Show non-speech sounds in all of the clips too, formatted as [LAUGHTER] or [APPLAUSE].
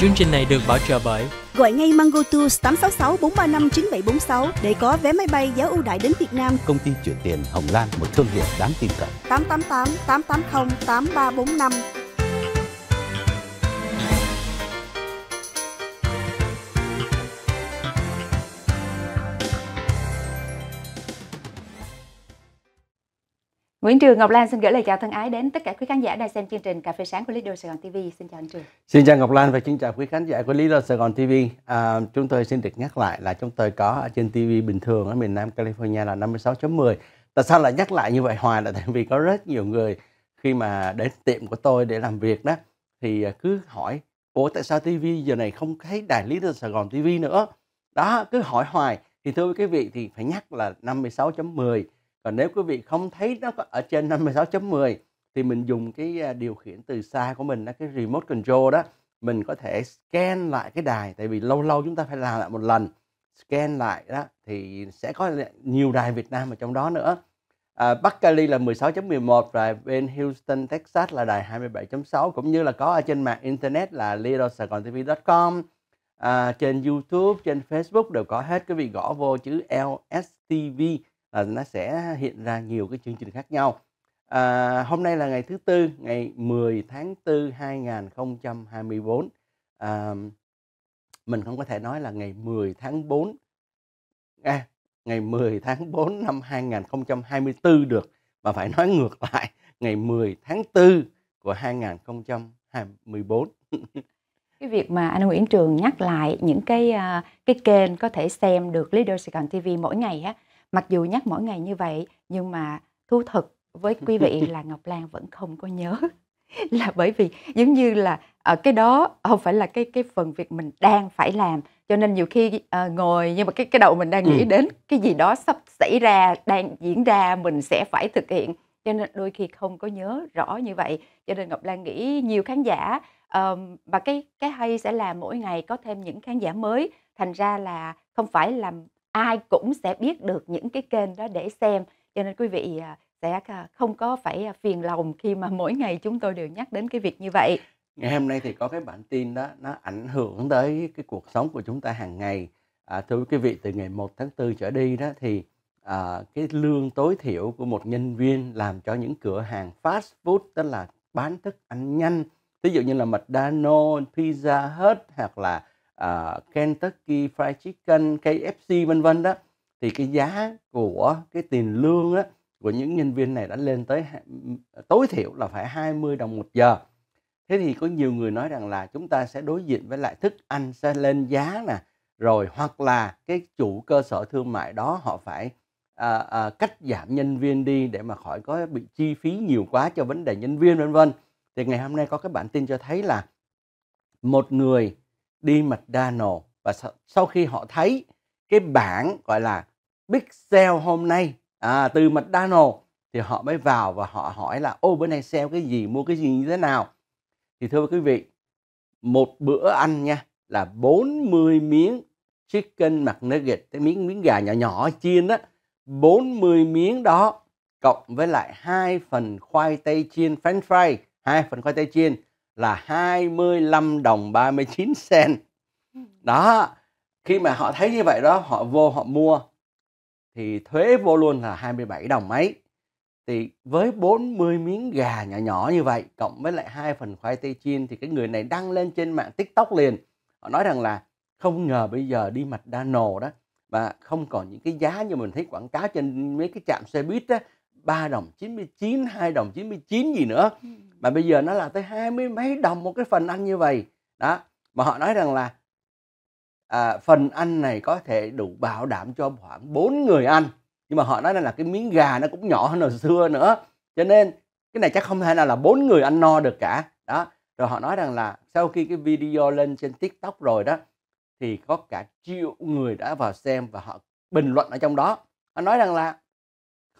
Chương trình này được bảo trợ bởi Gọi ngay Mango Tours 866 435 9746 để có vé máy bay giá ưu đại đến Việt Nam. Công ty chuyển tiền Hồng Lan, một thương hiệu đáng tin cậy. 888 880 8345 Nguyễn Trường Ngọc Lan xin gửi lời chào thân ái đến tất cả quý khán giả đang xem chương trình Cà phê sáng của Lido Sài Gòn TV. Xin chào anh Trường. Xin chào Ngọc Lan và xin chào quý khán giả của Lido Sài Gòn TV. À, chúng tôi xin được nhắc lại là chúng tôi có ở trên TV bình thường ở miền Nam California là 56.10. Tại sao lại nhắc lại như vậy hoài là tại vì có rất nhiều người khi mà đến tiệm của tôi để làm việc đó thì cứ hỏi Ủa tại sao TV giờ này không thấy đài Lido Sài Gòn TV nữa? Đó, cứ hỏi hoài. Thì thưa quý vị thì phải nhắc là 56.10 còn nếu quý vị không thấy nó có ở trên 56.10 thì mình dùng cái à, điều khiển từ xa của mình là cái remote control đó mình có thể scan lại cái đài tại vì lâu lâu chúng ta phải làm lại một lần scan lại đó thì sẽ có nhiều đài Việt Nam ở trong đó nữa à, Bắc Cali là 16.11 và bên Houston Texas là đài 27.6 cũng như là có ở trên mạng internet là littlesaigontv.com à, trên YouTube trên Facebook đều có hết quý vị gõ vô chữ LSTV Ờ, nó sẽ hiện ra nhiều cái chương trình khác nhau. À, hôm nay là ngày thứ tư, ngày 10 tháng 4 2024. À, mình không có thể nói là ngày 10 tháng 4 à, ngày 10 tháng 4 năm 2024 được mà phải nói ngược lại ngày 10 tháng 4 của 2024. cái việc mà anh Nguyễn Trường nhắc lại những cái à, cái kênh có thể xem được Leader Sài TV mỗi ngày á mặc dù nhắc mỗi ngày như vậy nhưng mà thú thực với quý vị [LAUGHS] là ngọc lan vẫn không có nhớ [LAUGHS] là bởi vì giống như là ở ờ, cái đó không phải là cái cái phần việc mình đang phải làm cho nên nhiều khi uh, ngồi nhưng mà cái cái đầu mình đang nghĩ ừ. đến cái gì đó sắp xảy ra đang diễn ra mình sẽ phải thực hiện cho nên đôi khi không có nhớ rõ như vậy cho nên ngọc lan nghĩ nhiều khán giả um, và cái cái hay sẽ là mỗi ngày có thêm những khán giả mới thành ra là không phải làm ai cũng sẽ biết được những cái kênh đó để xem cho nên quý vị à, sẽ à, không có phải à, phiền lòng khi mà mỗi ngày chúng tôi đều nhắc đến cái việc như vậy ngày hôm nay thì có cái bản tin đó nó ảnh hưởng tới cái cuộc sống của chúng ta hàng ngày à, thưa quý vị từ ngày 1 tháng 4 trở đi đó thì à, cái lương tối thiểu của một nhân viên làm cho những cửa hàng fast food tức là bán thức ăn nhanh ví dụ như là mật Dano, pizza hut hoặc là uh, Kentucky Fried Chicken, KFC vân vân đó thì cái giá của cái tiền lương á, của những nhân viên này đã lên tới tối thiểu là phải 20 đồng một giờ. Thế thì có nhiều người nói rằng là chúng ta sẽ đối diện với lại thức ăn sẽ lên giá nè, rồi hoặc là cái chủ cơ sở thương mại đó họ phải à, à, cắt giảm nhân viên đi để mà khỏi có bị chi phí nhiều quá cho vấn đề nhân viên vân vân. Thì ngày hôm nay có cái bản tin cho thấy là một người đi McDonald's và sau khi họ thấy cái bảng gọi là Big Sale hôm nay à, từ McDonald's thì họ mới vào và họ hỏi là ô bữa nay sale cái gì mua cái gì như thế nào thì thưa quý vị một bữa ăn nha là 40 miếng chicken McNugget cái miếng miếng gà nhỏ nhỏ chiên đó 40 miếng đó cộng với lại hai phần khoai tây chiên french fry hai phần khoai tây chiên là 25 đồng 39 sen Đó, khi mà họ thấy như vậy đó, họ vô họ mua thì thuế vô luôn là 27 đồng mấy. Thì với 40 miếng gà nhỏ nhỏ như vậy cộng với lại hai phần khoai tây chiên thì cái người này đăng lên trên mạng TikTok liền. Họ nói rằng là không ngờ bây giờ đi mặt đa nồ đó và không còn những cái giá như mình thấy quảng cáo trên mấy cái trạm xe buýt đó 3 đồng 99, 2 đồng 99 gì nữa. Ừ. Mà bây giờ nó là tới hai mươi mấy đồng một cái phần ăn như vậy. Đó, mà họ nói rằng là à, phần ăn này có thể đủ bảo đảm cho khoảng 4 người ăn. Nhưng mà họ nói rằng là cái miếng gà nó cũng nhỏ hơn hồi xưa nữa. Cho nên cái này chắc không thể nào là bốn người ăn no được cả. Đó, rồi họ nói rằng là sau khi cái video lên trên TikTok rồi đó thì có cả triệu người đã vào xem và họ bình luận ở trong đó. Họ nói rằng là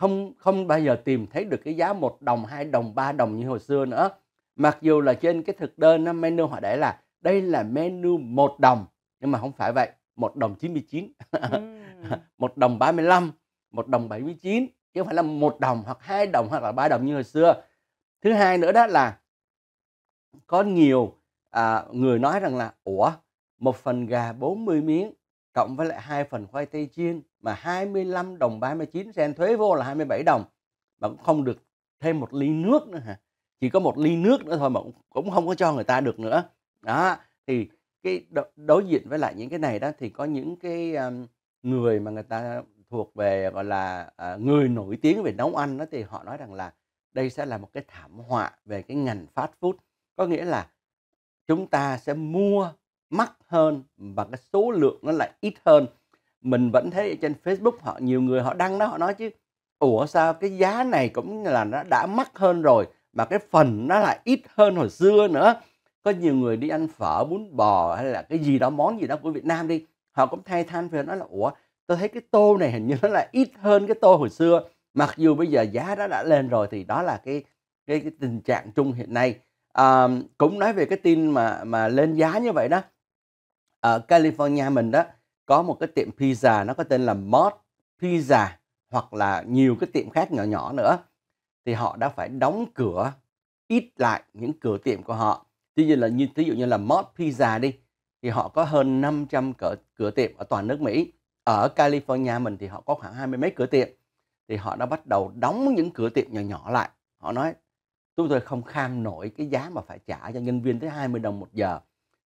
không không bao giờ tìm thấy được cái giá một đồng hai đồng ba đồng như hồi xưa nữa mặc dù là trên cái thực đơn menu họ để là đây là menu một đồng nhưng mà không phải vậy một đồng 99 ừ. [LAUGHS] một đồng 35 một đồng 79 chứ không phải là một đồng hoặc hai đồng hoặc là ba đồng như hồi xưa thứ hai nữa đó là có nhiều à, người nói rằng là ủa một phần gà 40 miếng cộng với lại hai phần khoai tây chiên mà 25 đồng 39 sen thuế vô là 27 đồng mà cũng không được thêm một ly nước nữa hả chỉ có một ly nước nữa thôi mà cũng không có cho người ta được nữa đó thì cái đối diện với lại những cái này đó thì có những cái người mà người ta thuộc về gọi là ờ, người nổi tiếng về nấu ăn đó thì họ nói rằng là đây sẽ là một cái thảm họa về cái ngành fast food có nghĩa là chúng ta sẽ mua mắc hơn và cái số lượng nó lại ít hơn mình vẫn thấy ở trên Facebook họ nhiều người họ đăng đó họ nói chứ ủa sao cái giá này cũng là nó đã mắc hơn rồi mà cái phần nó lại ít hơn hồi xưa nữa có nhiều người đi ăn phở bún bò hay là cái gì đó món gì đó của Việt Nam đi họ cũng thay than về nói là ủa tôi thấy cái tô này hình như nó là ít hơn cái tô hồi xưa mặc dù bây giờ giá đó đã lên rồi thì đó là cái cái, cái tình trạng chung hiện nay à, cũng nói về cái tin mà mà lên giá như vậy đó ở California mình đó có một cái tiệm pizza nó có tên là Mod Pizza hoặc là nhiều cái tiệm khác nhỏ nhỏ nữa thì họ đã phải đóng cửa ít lại những cửa tiệm của họ. Ví dụ là như ví dụ như là Mod Pizza đi thì họ có hơn 500 cửa cửa tiệm ở toàn nước Mỹ. Ở California mình thì họ có khoảng hai mươi mấy cửa tiệm thì họ đã bắt đầu đóng những cửa tiệm nhỏ nhỏ lại. Họ nói chúng tôi không kham nổi cái giá mà phải trả cho nhân viên tới 20 đồng một giờ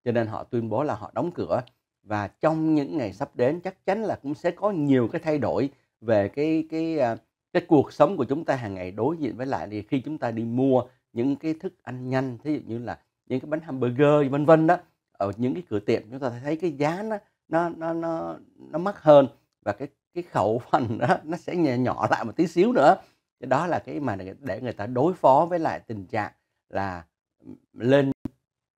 cho nên họ tuyên bố là họ đóng cửa và trong những ngày sắp đến chắc chắn là cũng sẽ có nhiều cái thay đổi về cái cái à, cái cuộc sống của chúng ta hàng ngày đối diện với lại thì khi chúng ta đi mua những cái thức ăn nhanh thí dụ như là những cái bánh hamburger vân vân đó ở những cái cửa tiệm chúng ta thấy cái giá nó nó nó nó nó mắc hơn và cái cái khẩu [LAUGHS] phần đó nó sẽ nhỏ, nhỏ lại một tí xíu nữa đó là cái mà để người ta đối phó với lại tình trạng là ừ, lên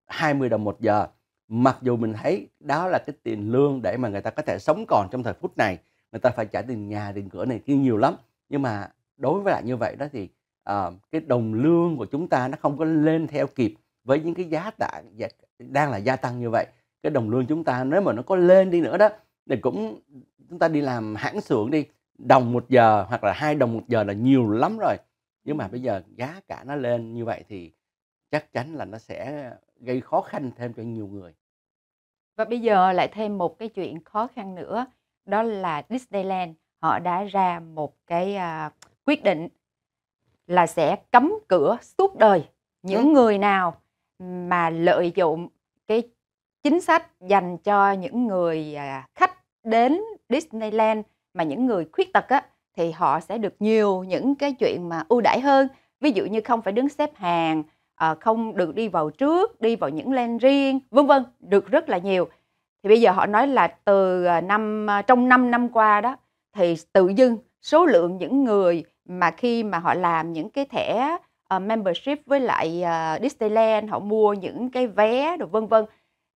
20 đồng một giờ mặc dù mình thấy đó là cái tiền lương để mà người ta có thể sống còn trong thời phút này người ta phải trả tiền nhà tiền cửa này kia nhiều lắm nhưng mà đối với lại như vậy đó thì uh, cái đồng lương của chúng ta nó không có lên theo kịp với những cái giá tạ đang là gia tăng như vậy cái đồng lương chúng ta nếu mà nó có lên đi nữa đó thì cũng chúng ta đi làm hãng xưởng đi đồng một giờ hoặc là hai đồng một giờ là nhiều lắm rồi nhưng mà bây giờ giá cả nó lên như vậy thì chắc chắn là nó sẽ gây khó khăn thêm cho nhiều người và bây giờ lại thêm một cái chuyện khó khăn nữa đó là Disneyland họ đã ra một cái uh, quyết định là sẽ cấm cửa suốt đời những ừ. người nào mà lợi dụng cái chính sách dành cho những người à, khách đến Disneyland mà những người khuyết tật á thì họ sẽ được nhiều những cái chuyện mà ưu đãi hơn ví dụ như không phải đứng xếp hàng à, không được đi vào trước đi vào những len riêng vân vân được rất là nhiều thì bây giờ họ nói là từ ờ, năm ờ, trong 5 năm qua đó thì tự dưng số lượng những người mà khi mà họ làm những cái thẻ uh, membership với lại uh, Disneyland họ mua những cái vé rồi vân vân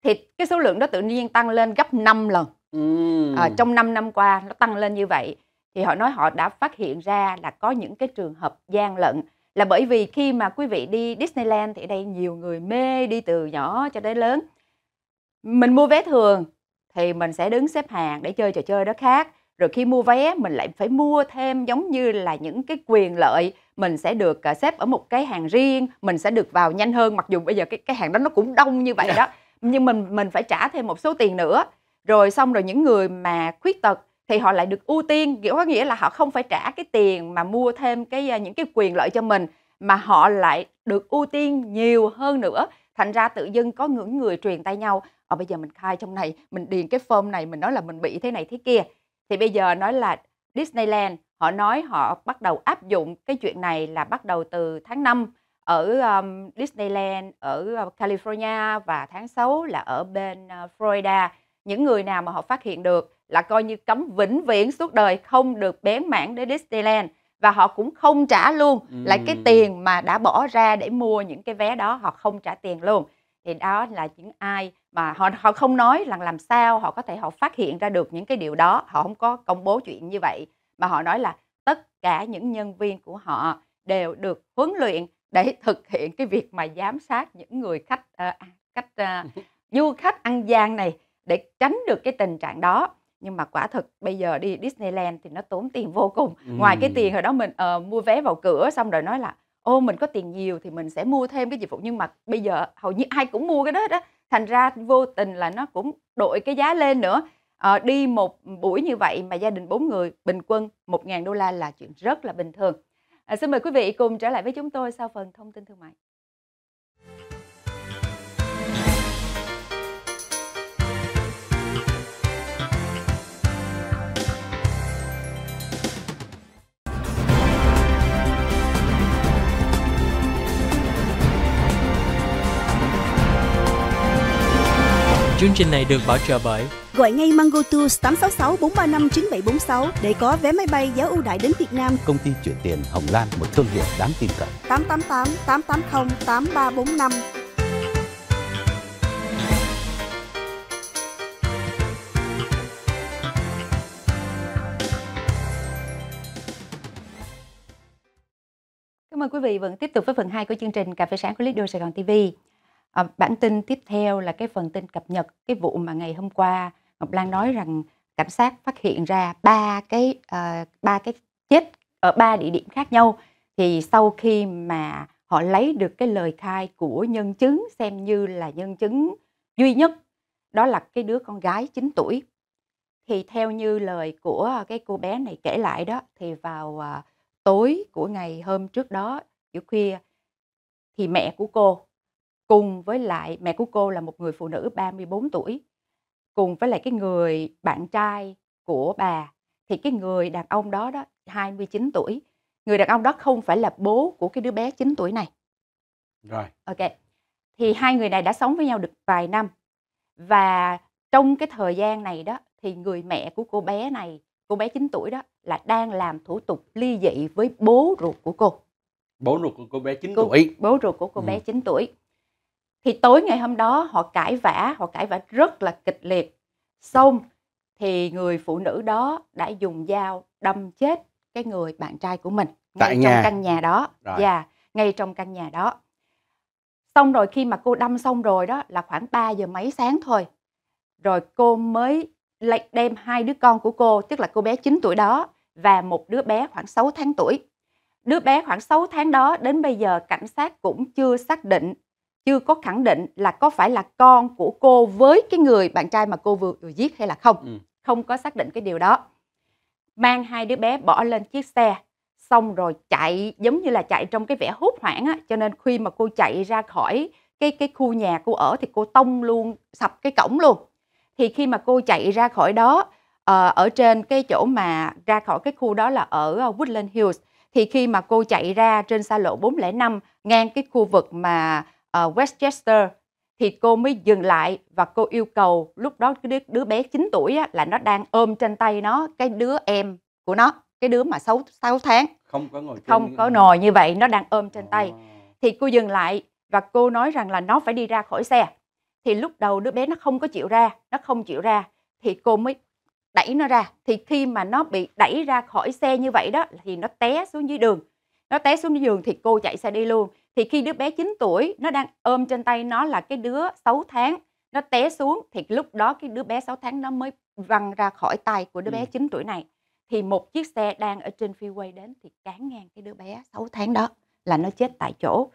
thì cái số lượng đó tự nhiên tăng lên gấp 5 lần ừ. à, trong 5 năm qua nó tăng lên như vậy thì họ nói họ đã phát hiện ra là có những cái trường hợp gian lận là bởi vì khi mà quý vị đi Disneyland thì đây nhiều người mê đi từ nhỏ cho đến lớn mình mua vé thường thì mình sẽ đứng xếp hàng để chơi trò chơi đó khác rồi khi mua vé mình lại phải mua thêm giống như là những cái quyền lợi mình sẽ được à, xếp ở một cái hàng riêng mình sẽ được vào nhanh hơn mặc dù bây giờ cái cái hàng đó nó cũng đông như vậy dạ. đó nhưng mình mình phải trả thêm một số tiền nữa rồi xong rồi những người mà khuyết tật thì họ lại được ưu tiên kiểu có nghĩa là họ không phải trả cái tiền mà mua thêm cái à, những cái quyền lợi cho mình mà họ lại được ưu tiên nhiều hơn nữa thành ra tự dưng có những người truyền tay nhau ở ờ, bây giờ mình khai trong này mình điền cái form này mình nói là mình bị thế này thế kia thì bây giờ nói là Disneyland họ nói họ bắt đầu áp dụng cái chuyện này là bắt đầu từ tháng 5 ở um, Disneyland ở ờ, California và tháng 6 là ở bên uh, Florida những người nào mà họ phát hiện được là coi như cấm vĩnh viễn suốt đời không được bén mảng đến Disneyland và họ cũng không trả luôn ừ. lại cái tiền mà đã bỏ ra để mua những cái vé đó họ không trả tiền luôn thì đó là những ai mà họ họ không nói rằng làm sao họ có thể họ phát hiện ra được những cái điều đó họ không có công bố chuyện như vậy mà họ nói là tất cả những nhân viên của họ đều được huấn luyện để thực hiện cái việc mà giám sát những người khách uh, khách uh, [LAUGHS] du khách ăn gian này để tránh được cái tình trạng đó nhưng mà quả thực bây giờ đi Disneyland thì nó tốn tiền vô cùng ừ. ngoài cái tiền hồi đó mình uh, mua vé vào cửa xong rồi nói là ô mình có tiền nhiều thì mình sẽ mua thêm cái dịch vụ nhưng mà bây giờ hầu như ai cũng mua cái đó đó thành ra vô tình là nó cũng đội cái giá lên nữa à, đi một buổi như vậy mà gia đình bốn người bình quân 1.000 đô la là chuyện rất là bình thường à, xin mời quý vị cùng trở lại với chúng tôi sau phần thông tin thương mại Chương trình này được bảo trợ bởi Gọi ngay Mango Tours 866 435 9746 để có vé máy bay giá ưu đãi đến Việt Nam. Công ty chuyển tiền Hồng Lan, một thương hiệu đáng tin cậy. 888 880 8345 Cảm ơn quý vị vẫn tiếp tục với phần 2 của chương trình Cà phê sáng của Lido Sài Gòn TV. À, bản tin tiếp theo là cái phần tin cập nhật cái vụ mà ngày hôm qua Ngọc Lan nói rằng cảnh sát phát hiện ra ba cái uh, ba cái chết ở ba địa điểm khác nhau thì sau khi mà họ lấy được cái lời khai của nhân chứng xem như là nhân chứng duy nhất đó là cái đứa con gái 9 tuổi thì theo như lời của cái cô bé này kể lại đó thì vào uh, tối của ngày hôm trước đó giữa khuya thì mẹ của cô cùng với lại mẹ của cô là một người phụ nữ 34 tuổi cùng với lại cái người bạn trai của bà thì cái người đàn ông đó đó 29 tuổi người đàn ông đó không phải là bố của cái đứa bé 9 tuổi này rồi ok thì hai người này đã sống với nhau được vài năm và trong cái thời gian này đó thì người mẹ của cô bé này cô bé 9 tuổi đó là đang làm thủ tục ly dị với bố ruột của cô bố ruột của cô bé 9 cô, tuổi bố ruột của cô ừ. bé 9 tuổi thì tối ngày hôm đó họ cãi vã họ cãi vã rất là kịch liệt xong thì người phụ nữ đó đã dùng dao đâm chết cái người bạn trai của mình ngay Tại trong nhà. căn nhà đó và yeah, dạ, ngay trong căn nhà đó xong rồi khi mà cô đâm xong rồi đó là khoảng 3 giờ mấy sáng thôi rồi cô mới lại đem hai đứa con của cô tức là cô bé 9 tuổi đó và một đứa bé khoảng 6 tháng tuổi đứa bé khoảng 6 tháng đó đến bây giờ cảnh sát cũng chưa xác định chưa có khẳng định là có phải là con của cô với cái người bạn trai mà cô vừa, vừa giết hay là không ừ. không có xác định cái điều đó mang hai đứa bé bỏ lên chiếc xe xong rồi chạy giống như là chạy trong cái vẻ hốt hoảng á cho nên khi mà cô chạy ra khỏi cái cái khu nhà cô ở thì cô tông luôn sập cái cổng luôn thì khi mà cô chạy ra khỏi đó ờ, ở trên cái chỗ mà ra khỏi cái khu đó là ở ờ, Woodland Hills thì khi mà cô chạy ra trên xa lộ 405 ngang cái khu vực mà ở ờ, Westchester thì cô mới dừng lại và cô yêu cầu lúc đó cái đứa, đứa bé 9 tuổi á, là nó đang ôm trên tay nó cái đứa em của nó cái đứa mà 6, 6 tháng không có ngồi không có ngồi như vậy nó đang ôm trên tay ờ. thì cô dừng lại và cô nói rằng là nó phải đi ra khỏi xe thì lúc đầu đứa bé nó không có chịu ra nó không chịu ra thì cô mới đẩy nó ra thì khi mà nó bị đẩy ra khỏi xe như vậy đó thì nó té xuống dưới đường nó té xuống dưới đường thì cô chạy xe đi luôn thì khi đứa bé 9 tuổi nó đang ôm trên tay nó là cái đứa 6 tháng nó té xuống thì lúc đó cái đứa bé 6 tháng nó mới văng ra khỏi tay của đứa ừ. bé 9 tuổi này thì một chiếc xe đang ở trên freeway đến thì cán ngang cái đứa bé 6 tháng đó là nó chết tại chỗ.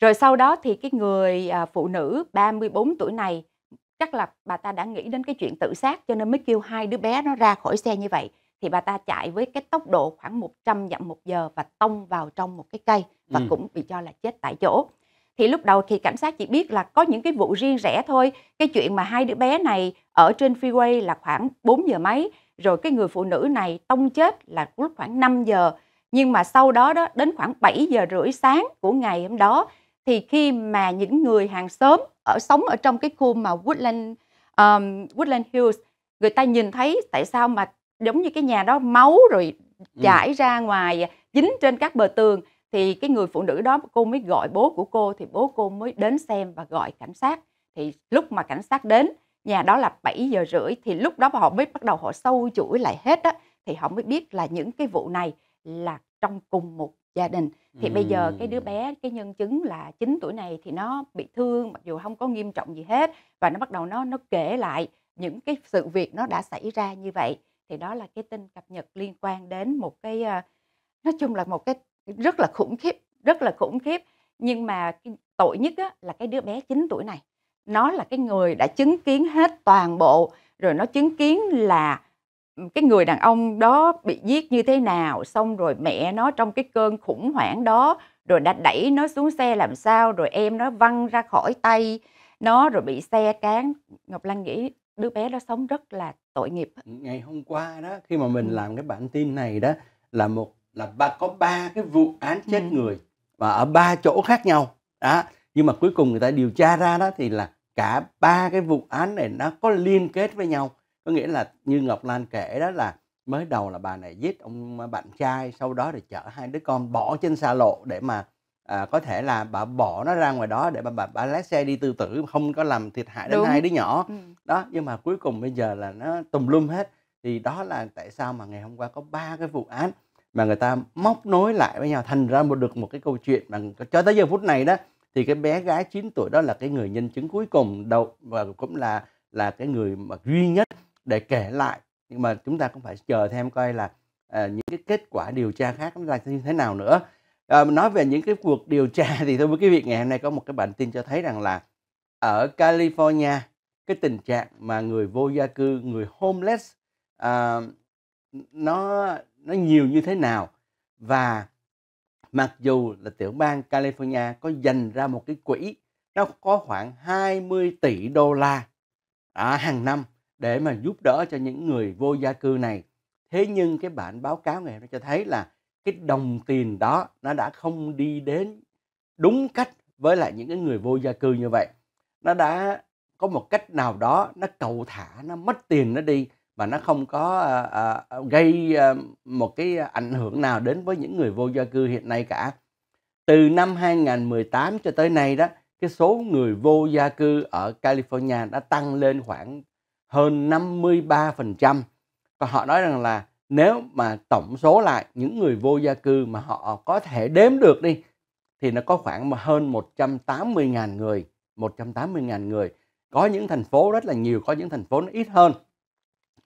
Rồi sau đó thì cái người à, phụ nữ 34 tuổi này chắc là bà ta đã nghĩ đến cái chuyện tự sát cho nên mới kêu hai đứa bé nó ra khỏi xe như vậy thì bà ta chạy với cái tốc độ khoảng 100 dặm một giờ và tông vào trong một cái cây và ừ. cũng bị cho là chết tại chỗ thì lúc đầu thì cảnh sát chỉ biết là có những cái vụ riêng rẽ thôi cái chuyện mà hai đứa bé này ở trên freeway là khoảng 4 giờ mấy rồi cái người phụ nữ này tông chết là lúc khoảng 5 giờ nhưng mà sau đó đó đến khoảng 7 giờ rưỡi sáng của ngày hôm đó thì khi mà những người hàng xóm ở sống ở trong cái khu mà Woodland um, Woodland Hills người ta nhìn thấy tại sao mà giống như cái nhà đó máu rồi ừ. chảy ừ. ra ngoài dính trên các bờ tường thì cái người phụ nữ đó cô mới gọi bố của cô thì bố cô mới đến xem và gọi cảnh sát thì lúc mà cảnh sát đến nhà đó là 7 giờ rưỡi thì lúc đó họ mới bắt đầu họ sâu chuỗi lại hết á thì họ mới biết là những cái vụ này là trong cùng một gia đình thì ừ. bây giờ cái đứa bé cái nhân chứng là 9 tuổi này thì nó bị thương mặc dù không có nghiêm trọng gì hết và nó bắt đầu nó nó kể lại những cái sự việc nó đã xảy ra như vậy thì đó là cái tin cập nhật liên quan đến một cái ờ, nói chung là một cái rất là khủng khiếp rất là khủng khiếp nhưng mà cái tội nhất á, là cái đứa bé 9 tuổi này nó là cái người đã chứng kiến hết toàn bộ rồi nó chứng kiến là cái người đàn ông đó bị giết như thế nào xong rồi mẹ nó trong cái cơn khủng hoảng đó rồi đã đẩy nó xuống xe làm sao rồi em nó văng ra khỏi tay nó rồi bị xe cán ngọc lan nghĩ đứa bé đó sống rất là tội nghiệp ngày hôm qua đó khi mà mình làm cái bản tin này đó là một là ba có ba cái vụ án chết ừ. người và ở ba chỗ khác nhau đó nhưng mà cuối cùng người ta điều tra ra đó thì là cả ba cái vụ án này nó có liên kết với nhau có nghĩa là như ngọc lan kể đó là mới đầu là bà này giết ông ờ, bạn trai sau đó thì chở hai đứa con bỏ trên xa lộ để mà à, có thể là bà bỏ nó ra ngoài đó để bà bà, bà lái xe đi tư tử không có làm thiệt hại đến Đúng. hai đứa nhỏ ừ. đó nhưng mà cuối cùng bây giờ là nó tùm lum hết thì đó là tại sao mà ngày hôm qua có ba cái vụ án mà người ta móc nối lại với nhau thành ra một được một cái câu chuyện mà cho tới giờ phút này đó thì cái bé gái 9 tuổi đó là cái người nhân chứng cuối cùng đầu và cũng là là cái người mà duy nhất để kể lại nhưng mà chúng ta cũng phải chờ thêm coi là à, những cái kết quả điều tra khác nó ra như thế nào nữa à, nói về những cái cuộc điều tra thì thưa quý vị ngày hôm nay có một cái bản tin cho thấy rằng là ở California cái tình trạng mà người vô gia cư người homeless à, nó nó nhiều như thế nào và mặc dù là tiểu bang California có dành ra một cái quỹ nó có khoảng 20 tỷ đô la à, hàng năm để mà giúp đỡ cho những người vô gia cư này. Thế nhưng cái bản báo cáo ngày hôm nay cho thấy là cái đồng tiền đó nó đã không đi đến đúng cách với lại những cái người vô gia cư như vậy. Nó đã có một cách nào đó nó cầu thả nó mất tiền nó đi và nó không có à, à, gây à, một cái ảnh hưởng nào đến với những người vô gia cư hiện nay cả. Từ năm 2018 cho tới nay đó, cái số người vô gia cư ở California đã tăng lên khoảng hơn 53%. Và họ nói rằng là nếu mà tổng số lại những người vô gia cư mà họ có thể đếm được đi thì nó có khoảng hơn 180.000 người, 180.000 người. Có những thành phố rất là nhiều, có những thành phố nó ít hơn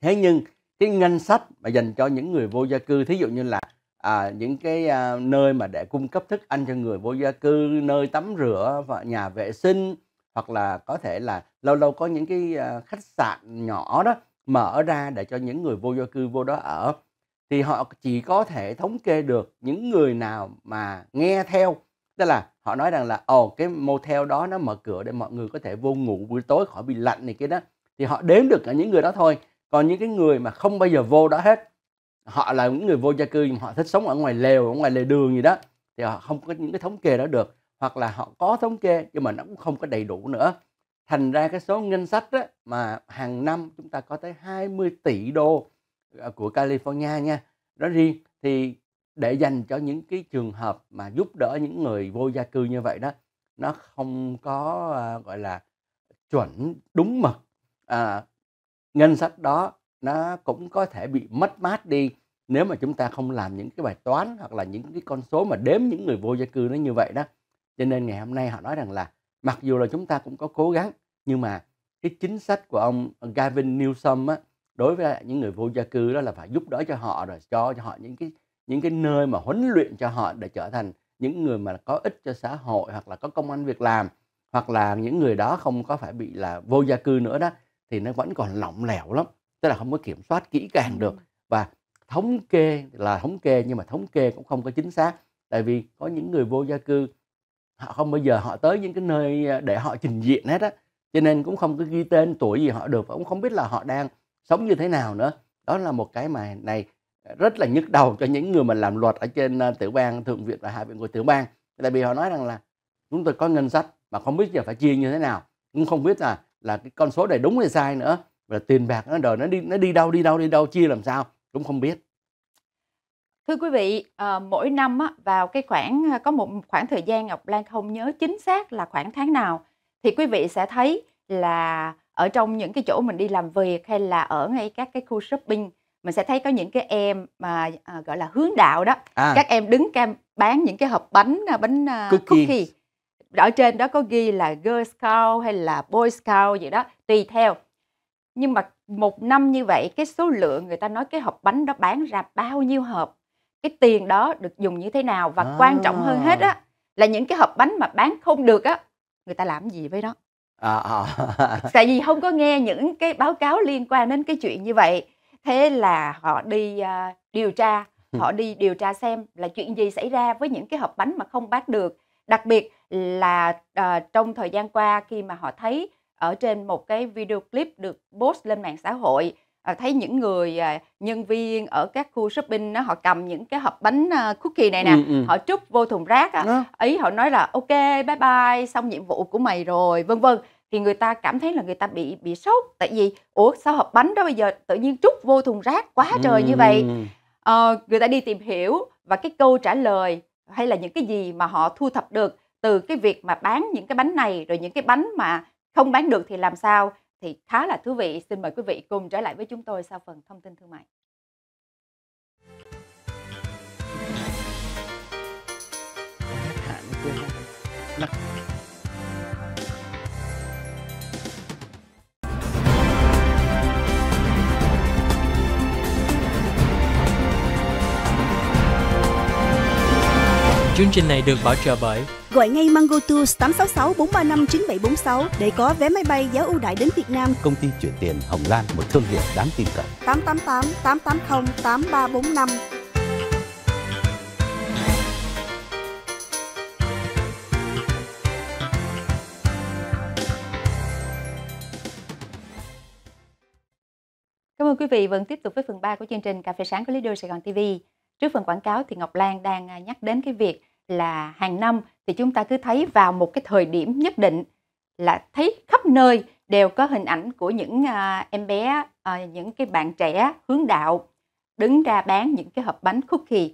thế nhưng cái ngân sách mà dành cho những người vô gia cư thí dụ như là à, những cái à, nơi mà để cung cấp thức ăn cho người vô gia cư nơi tắm rửa và nhà vệ sinh hoặc là có thể là lâu lâu có những cái à, khách sạn nhỏ đó mở ra để cho những người vô gia cư vô đó ở thì họ chỉ có thể thống kê được những người nào mà nghe theo tức là họ nói rằng là ồ cái motel đó nó mở cửa để mọi người có thể vô ngủ buổi tối khỏi bị lạnh này kia đó thì họ đếm được ở những người đó thôi còn những cái người mà không bao giờ vô đó hết họ là những người vô gia cư nhưng họ thích sống ở ngoài lều ở ngoài lề đường gì đó thì họ không có những cái thống kê đó được hoặc là họ có thống kê nhưng mà nó cũng không có đầy đủ nữa thành ra cái số ngân sách đó mà hàng năm chúng ta có tới 20 tỷ đô à, của California nha đó riêng thì để dành cho những cái trường hợp mà giúp đỡ những người vô gia cư như vậy đó nó không có à, gọi là chuẩn đúng mực à, ngân sách đó nó cũng có thể bị mất mát đi nếu mà chúng ta không làm những cái bài toán hoặc là những cái con số mà đếm những người vô gia cư nó như vậy đó cho nên ngày hôm nay họ nói rằng là mặc dù là chúng ta cũng có cố gắng nhưng mà cái chính sách của ông Gavin Newsom á, đối với những người vô gia cư đó là phải giúp đỡ cho họ rồi cho cho họ những cái những cái nơi mà huấn luyện cho họ để trở thành những người mà có ích cho xã hội hoặc là có công an việc làm hoặc là những người đó không có phải bị là vô gia cư nữa đó thì nó vẫn còn lỏng lẻo lắm tức là không có kiểm soát kỹ càng được và thống kê là thống kê nhưng mà thống kê cũng không có chính xác tại vì có những người vô gia cư họ không bao giờ họ tới những cái nơi à, để họ trình diện hết á cho nên cũng không có ghi tên tuổi gì họ được và cũng không biết là họ đang sống như thế nào nữa đó là một cái mà này à, rất là nhức đầu cho những người mà làm luật ở trên à, tiểu bang thượng viện và hạ viện của tiểu bang tại vì họ nói rằng là chúng tôi có ngân sách mà không biết giờ phải chia như thế nào cũng không biết là là cái con số này đúng hay sai nữa và tiền bạc nó đời nó đi nó đi đâu đi đâu đi đâu chia làm sao cũng không biết thưa quý vị ờ, mỗi năm vào cái khoảng ờ, có một khoảng thời gian ngọc lan không nhớ chính xác là khoảng tháng nào thì quý vị sẽ thấy là ở trong những cái chỗ mình đi làm việc hay là ở ngay các cái khu shopping mình sẽ thấy có những cái em mà ờ, gọi là hướng đạo đó à. các em đứng cam bán những cái hộp bánh à, bánh à, cookie, cookie ở trên đó có ghi là Girl Scout hay là Boy Scout gì đó tùy theo nhưng mà một năm như vậy cái số lượng người ta nói cái hộp bánh đó bán ra bao nhiêu hộp cái tiền đó được dùng như thế nào và à. quan trọng hơn hết á à. là những cái hộp bánh mà bán không được á người ta làm gì với nó à, à. [LAUGHS] tại vì không có nghe những cái báo cáo liên quan đến cái chuyện như vậy thế là họ đi uh, điều tra họ đi điều tra xem là chuyện gì xảy ra với những cái hộp bánh mà không bán được đặc biệt là à, trong thời gian qua khi mà họ thấy ở trên một cái video clip được post lên mạng xã hội à, thấy những người à, nhân viên ở các khu shopping đó, họ cầm những cái hộp bánh à, cookie này nè ừ, ừ. họ trút vô thùng rác á, đó. ý họ nói là ok bye bye xong nhiệm vụ của mày rồi vân vân thì người ta cảm thấy là người ta bị bị sốc tại vì ủa sao hộp bánh đó bây giờ tự nhiên trút vô thùng rác quá ừ. trời ừ. như vậy à, người ta đi tìm hiểu và cái câu trả lời hay là những cái gì mà họ thu thập được từ cái việc mà bán những cái bánh này rồi những cái bánh mà không bán được thì làm sao thì khá là thú vị xin mời quý vị cùng trở lại với chúng tôi sau phần thông tin thương mại Chương trình này được bảo trợ bởi Gọi ngay Mango Tours 866 435 9746 để có vé máy bay giá ưu đãi đến Việt Nam. Công ty chuyển tiền Hồng Lan, một thương hiệu đáng tin cậy. 888 880 8345 Cảm ơn quý vị vẫn tiếp tục với phần 3 của chương trình Cà phê sáng của Leader Sài Gòn TV. Trước phần quảng cáo thì Ngọc Lan đang à, nhắc đến cái việc là hàng năm thì chúng ta cứ thấy vào một cái thời điểm nhất định là thấy khắp nơi đều có hình ảnh của những à, em bé à, những cái bạn trẻ hướng đạo đứng ra bán những cái hộp bánh cookie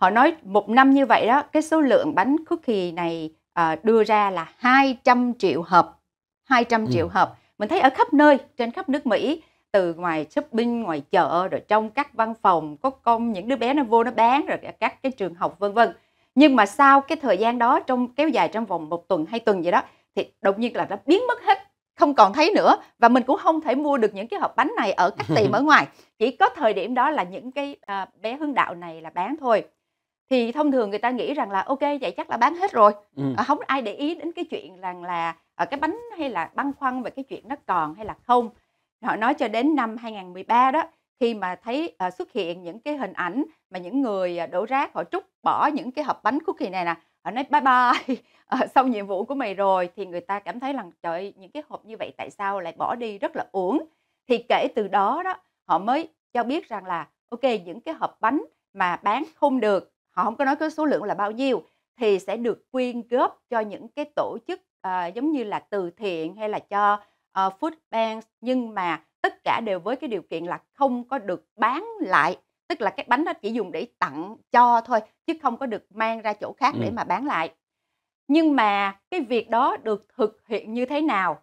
họ nói một năm như vậy đó cái số lượng bánh cookie này à, đưa ra là 200 triệu hộp 200 ừ. triệu ừ. hộp mình thấy ở khắp nơi trên khắp nước Mỹ từ ngoài shopping ngoài chợ rồi trong các văn phòng có công những đứa bé nó vô nó bán rồi cả các cái trường học vân vân nhưng mà sau cái thời gian đó trong kéo dài trong vòng một tuần hai tuần gì đó thì đột nhiên là nó biến mất hết không còn thấy nữa và mình cũng không thể mua được những cái hộp bánh này ở các [LAUGHS] tiệm ở ngoài chỉ có thời điểm đó là những cái à, bé hướng đạo này là bán thôi thì thông thường người ta nghĩ rằng là ok vậy chắc là bán hết rồi ừ. À, không ai để ý đến cái chuyện rằng là ở à, cái bánh hay là băn khoăn về cái chuyện nó còn hay là không họ nói cho đến năm 2013 đó khi mà thấy uh, xuất hiện những cái hình ảnh mà những người à, đổ rác họ trút bỏ những cái hộp bánh cookie này nè họ nói bye bye sau [LAUGHS] ờ, nhiệm vụ của mày rồi thì người ta cảm thấy là trời những cái hộp như vậy tại sao lại bỏ đi rất là uổng thì kể từ đó đó họ mới cho biết rằng là ok những cái hộp bánh mà bán không được họ không có nói cái số lượng là bao nhiêu thì sẽ được quyên góp cho những cái tổ chức à, giống như là từ thiện hay là cho uh, food banks nhưng mà tất cả đều với cái điều kiện là không có được bán lại tức là cái bánh đó chỉ dùng để tặng cho thôi chứ không có được mang ra chỗ khác ừ. để mà bán lại nhưng mà cái việc đó được thực hiện như thế nào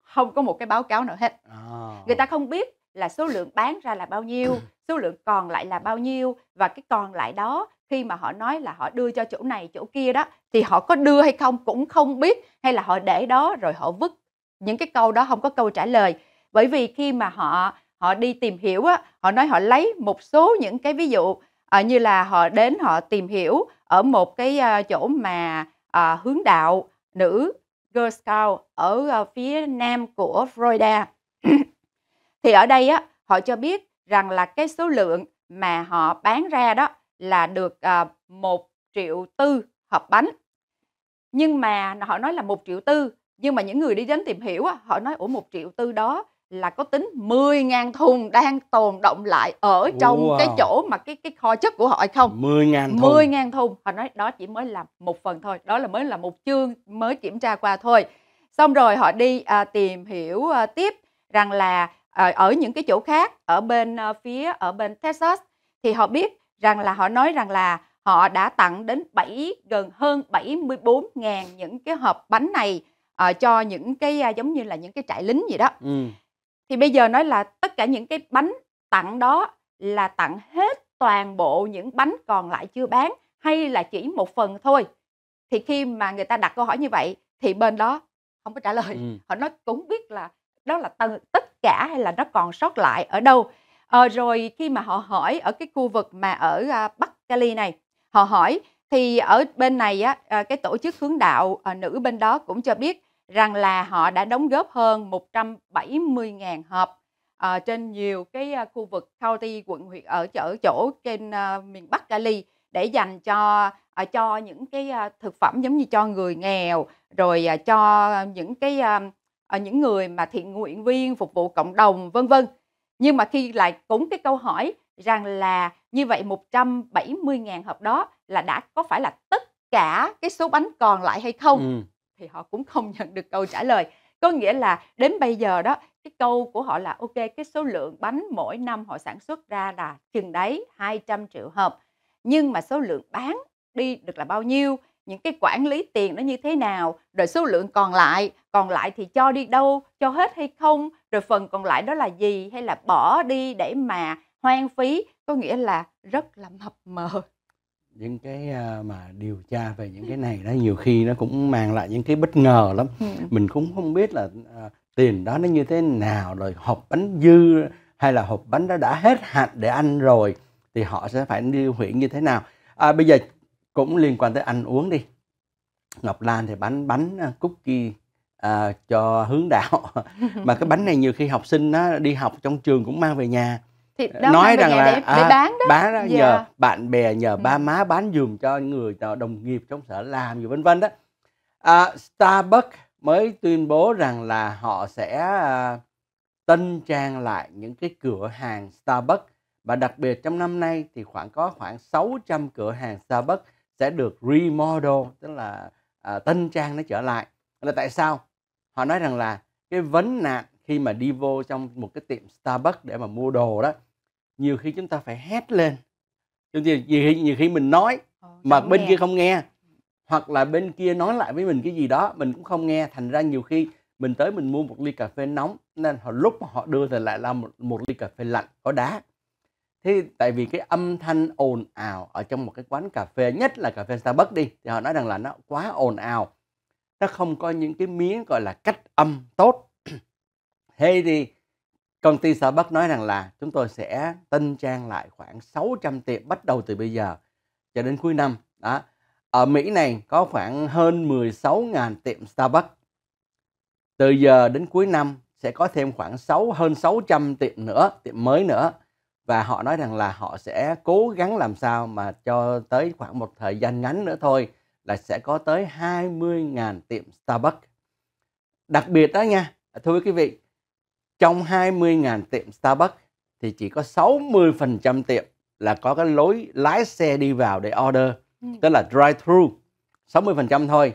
không có một cái báo cáo nào hết oh. người ta không biết là số lượng bán ra là bao nhiêu số lượng còn lại là bao nhiêu và cái còn lại đó khi mà họ nói là họ đưa cho chỗ này chỗ kia đó thì họ có đưa hay không cũng không biết hay là họ để đó rồi họ vứt những cái câu đó không có câu trả lời bởi vì khi mà họ họ đi tìm hiểu á họ nói họ lấy một số những cái ví dụ uh, như là họ đến họ tìm hiểu ở một cái uh, chỗ mà uh, hướng đạo nữ Girl Scout ở uh, phía nam của Florida thì ở đây á họ cho biết rằng là cái số lượng mà họ bán ra đó là được một triệu tư hộp bánh nhưng mà họ nói là một triệu tư nhưng mà những người đi đến tìm hiểu á, họ nói ủa một triệu tư đó là có tính 10.000 thùng đang tồn động lại ở trong wow. cái chỗ mà cái cái kho chất của họ hay không? 10.000 thùng. 10.000 thùng. Họ nói đó chỉ mới là một phần thôi, đó là mới là một chương mới kiểm tra qua thôi. Xong rồi họ đi à, tìm hiểu à, tiếp rằng là à, ở những cái chỗ khác ở bên à, phía ở bên Texas thì họ biết rằng là họ nói rằng là họ đã tặng đến 7 gần hơn 74.000 những cái hộp bánh này uh, cho những cái uh, giống như là những cái trại lính gì đó. Ừ thì bây giờ nói là tất cả những cái bánh tặng đó là tặng hết toàn bộ những bánh còn lại chưa bán hay là chỉ một phần thôi thì khi mà người ta đặt câu hỏi như vậy thì bên đó không có trả lời ừ. họ nói cũng biết là đó là tầng, tất cả hay là nó còn sót lại ở đâu ờ, rồi khi mà họ hỏi ở cái khu vực mà ở uh, bắc cali này họ hỏi thì ở bên này á uh, cái tổ chức hướng đạo uh, nữ bên đó cũng cho biết rằng là họ đã đóng góp hơn 170.000 hộp à, trên nhiều cái ờ, khu vực county quận huyện ở chỗ chỗ trên à, miền Bắc Cali để dành cho à, cho những cái à, thực phẩm giống như cho người nghèo rồi à, cho những cái à, à, những người mà thiện nguyện viên phục vụ cộng đồng vân vân nhưng mà khi lại cũng cái câu hỏi rằng là như vậy 170.000 hộp đó là đã có phải là tất cả cái số bánh còn lại hay không? Ừ thì họ cũng không nhận được câu trả lời có nghĩa là đến bây giờ đó cái câu của họ là ok cái số lượng bánh mỗi năm họ sản xuất ra là chừng đấy 200 triệu hộp nhưng mà số lượng bán đi được là bao nhiêu những cái quản lý tiền nó như thế nào rồi số lượng còn lại còn lại thì cho đi đâu cho hết hay không rồi phần còn lại đó là gì hay là bỏ đi để mà hoang phí có nghĩa là rất là mập mờ những cái à, mà điều tra về những cái này đó nhiều khi nó cũng mang lại những cái bất ngờ lắm ừ. mình cũng không biết là à, tiền đó nó như thế nào rồi hộp bánh dư hay là hộp bánh đó đã hết hạn để ăn rồi thì họ sẽ phải điều khiển như thế nào à, bây giờ cũng liên quan tới ăn uống đi ngọc lan thì bánh bánh à, cookie à, cho hướng đạo [LAUGHS] mà cái bánh này nhiều khi học sinh nó đi học trong trường cũng mang về nhà thì nói rằng là để, à, để bán đó, bán đó dạ. nhờ bạn bè nhờ ừ. ba má bán dùm cho người đồng nghiệp trong sở làm gì vân vân đó à, Starbucks mới tuyên bố rằng là họ sẽ à, tân trang lại những cái cửa hàng Starbucks và đặc biệt trong năm nay thì khoảng có khoảng 600 cửa hàng Starbucks sẽ được remodel tức là à, tân trang nó trở lại là tại sao họ nói rằng là cái vấn nạn khi mà đi vô trong một cái tiệm Starbucks để mà mua đồ đó nhiều khi chúng ta phải hét lên chúng ta nhiều khi, nhiều khi mình nói ừ, mà bên nghe. kia không nghe ừ. hoặc là bên kia nói lại với mình cái gì đó mình cũng không nghe thành ra nhiều khi mình tới mình mua một ly cà phê nóng nên họ lúc mà họ đưa thì lại là một, một ly cà phê lạnh có đá thế tại vì cái âm thanh ồn ào ở trong một cái quán cà phê nhất là cà phê Starbucks đi thì họ nói rằng là nó quá ồn ào nó không có những cái miếng gọi là cách âm tốt [CLEARS THROAT] thế thì Công ty Starbucks nói rằng là chúng tôi sẽ tân trang lại khoảng 600 tiệm bắt đầu từ bây giờ cho đến cuối năm. Đó. Ở Mỹ này có khoảng hơn 16.000 tiệm Starbucks. Từ giờ đến cuối năm sẽ có thêm khoảng 6 hơn 600 tiệm nữa, tiệm mới nữa và họ nói rằng là họ sẽ cố gắng làm sao mà cho tới khoảng một thời gian ngắn nữa thôi là sẽ có tới 20.000 tiệm Starbucks. Đặc biệt đó nha, thưa quý vị, trong 20.000 tiệm Starbucks thì chỉ có 60% tiệm là có cái lối lái xe đi vào để order, ừ. tức là drive through, 60% thôi.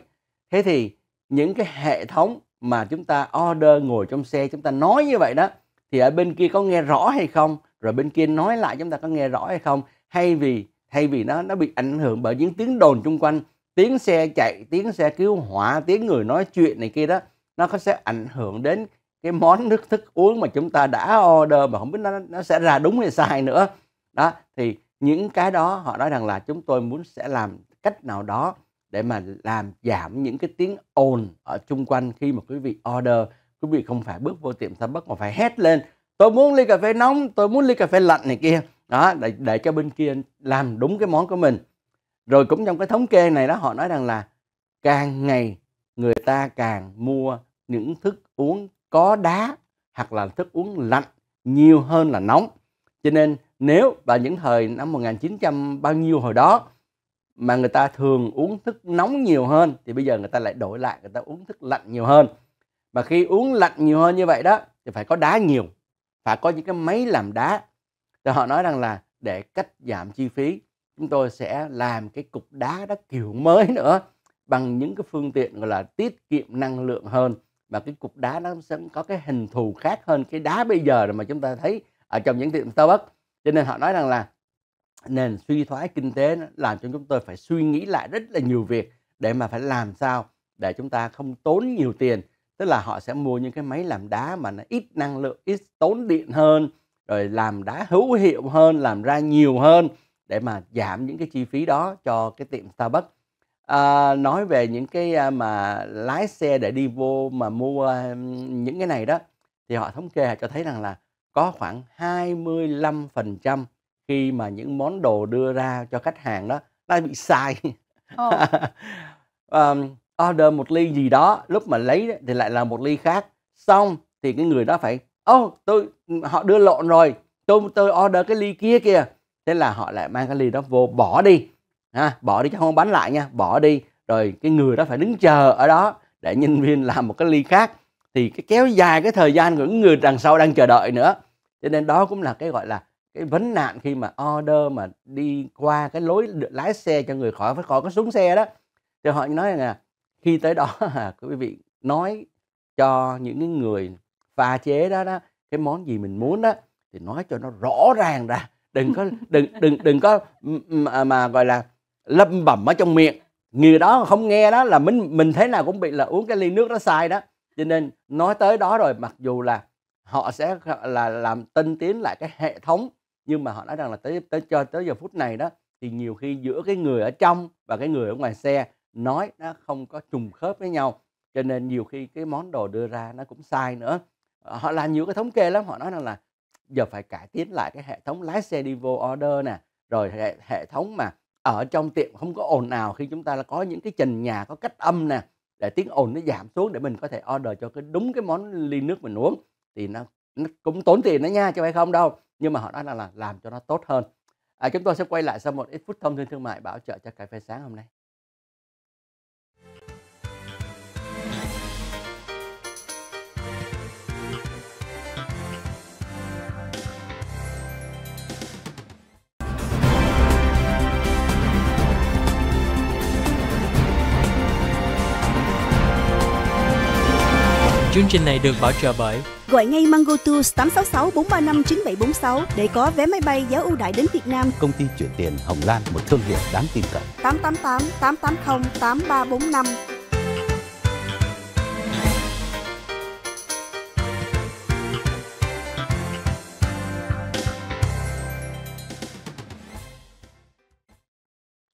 Thế thì những cái hệ thống mà chúng ta order ngồi trong xe chúng ta nói như vậy đó thì ở bên kia có nghe rõ hay không, rồi bên kia nói lại chúng ta có nghe rõ hay không hay vì thay vì nó nó bị ảnh hưởng bởi những tiếng đồn xung quanh, tiếng xe chạy, tiếng xe cứu hỏa, tiếng người nói chuyện này kia đó nó có sẽ ảnh hưởng đến cái món nước thức uống mà chúng ta đã order mà không biết nó, nó sẽ ra đúng hay sai nữa đó thì những cái đó họ nói rằng là chúng tôi muốn sẽ làm cách nào đó để mà làm giảm những cái tiếng ồn ở chung quanh khi mà quý vị order quý vị không phải bước vô tiệm bất mà phải hét lên tôi muốn ly cà phê nóng tôi muốn ly cà phê lạnh này kia đó để, để cho bên kia làm đúng cái món của mình rồi cũng trong cái thống kê này đó họ nói rằng là càng ngày người ta càng mua những thức uống có đá hoặc là thức uống lạnh nhiều hơn là nóng. Cho nên nếu vào những thời năm 1900 bao nhiêu hồi đó mà người ta thường uống thức nóng nhiều hơn thì bây giờ người ta lại đổi lại người ta uống thức lạnh nhiều hơn. Và khi uống lạnh nhiều hơn như vậy đó thì phải có đá nhiều, phải có những cái máy làm đá. Thì họ nói rằng là để cách giảm chi phí chúng tôi sẽ làm cái cục đá đó kiểu mới nữa bằng những cái phương tiện gọi là tiết kiệm năng lượng hơn mà cái cục đá nó sẽ có cái hình thù khác hơn cái đá bây giờ mà chúng ta thấy ở trong những tiệm tao bất cho nên họ nói rằng là nền suy thoái kinh tế làm cho chúng tôi phải suy nghĩ lại rất là nhiều việc để mà phải làm sao để chúng ta không tốn nhiều tiền tức là họ sẽ mua những cái máy làm đá mà nó ít năng lượng ít tốn điện hơn rồi làm đá hữu hiệu hơn làm ra nhiều hơn để mà giảm những cái chi phí đó cho cái tiệm Starbucks à, nói về những cái mà lái xe để đi vô mà mua những cái này đó thì họ thống kê cho thấy rằng là có khoảng 25% khi mà những món đồ đưa ra cho khách hàng đó nó bị sai oh. [LAUGHS] um, order một ly gì đó lúc mà lấy thì lại là một ly khác xong thì cái người đó phải ô oh, tôi họ đưa lộn rồi tôi tôi order cái ly kia kìa thế là họ lại mang cái ly đó vô bỏ đi ha bỏ đi chứ không bánh lại nha bỏ đi rồi cái người đó phải đứng chờ ở đó để nhân viên làm một cái ly khác thì cái kéo dài cái thời gian của người đằng sau đang chờ đợi nữa cho nên đó cũng là cái gọi là cái vấn nạn khi mà order mà đi qua cái lối lái xe cho người khỏi phải khỏi có xuống xe đó thì họ nói là khi tới đó [LAUGHS] à, quý vị nói cho những cái người pha chế đó đó cái món gì mình muốn đó thì nói cho nó rõ ràng ra đừng có đừng đừng đừng có mà, mà gọi là lâm bẩm ở trong miệng người đó không nghe đó là mình mình thế nào cũng bị là uống cái ly nước đó sai đó cho nên nói tới đó rồi mặc dù là họ sẽ là làm tinh tiến lại cái hệ thống nhưng mà họ nói rằng là tới tới cho tới giờ phút này đó thì nhiều khi giữa cái người ở trong và cái người ở ngoài xe nói nó không có trùng khớp với nhau cho nên nhiều khi cái món đồ đưa ra nó cũng sai nữa họ làm nhiều cái thống kê lắm họ nói rằng là giờ phải cải tiến lại cái hệ thống lái xe đi vô order nè rồi hệ, hệ thống mà ở trong tiệm không có ồn nào khi chúng ta là có những cái trần nhà có cách âm nè để tiếng ồn nó giảm xuống để mình có thể order cho cái đúng cái món ly nước mình uống thì nó, nó cũng tốn tiền đó nha chứ phải không đâu nhưng mà họ nói là, là làm cho nó tốt hơn à, chúng tôi sẽ quay lại sau một ít phút thông tin thương mại bảo trợ cho cà phê sáng hôm nay Chương trình này được bảo trợ bởi Gọi ngay Mango Tours 866 435 9746 để có vé máy bay giá ưu đãi đến Việt Nam. Công ty chuyển tiền Hồng Lan, một thương hiệu đáng tin cậy. 888 880 8345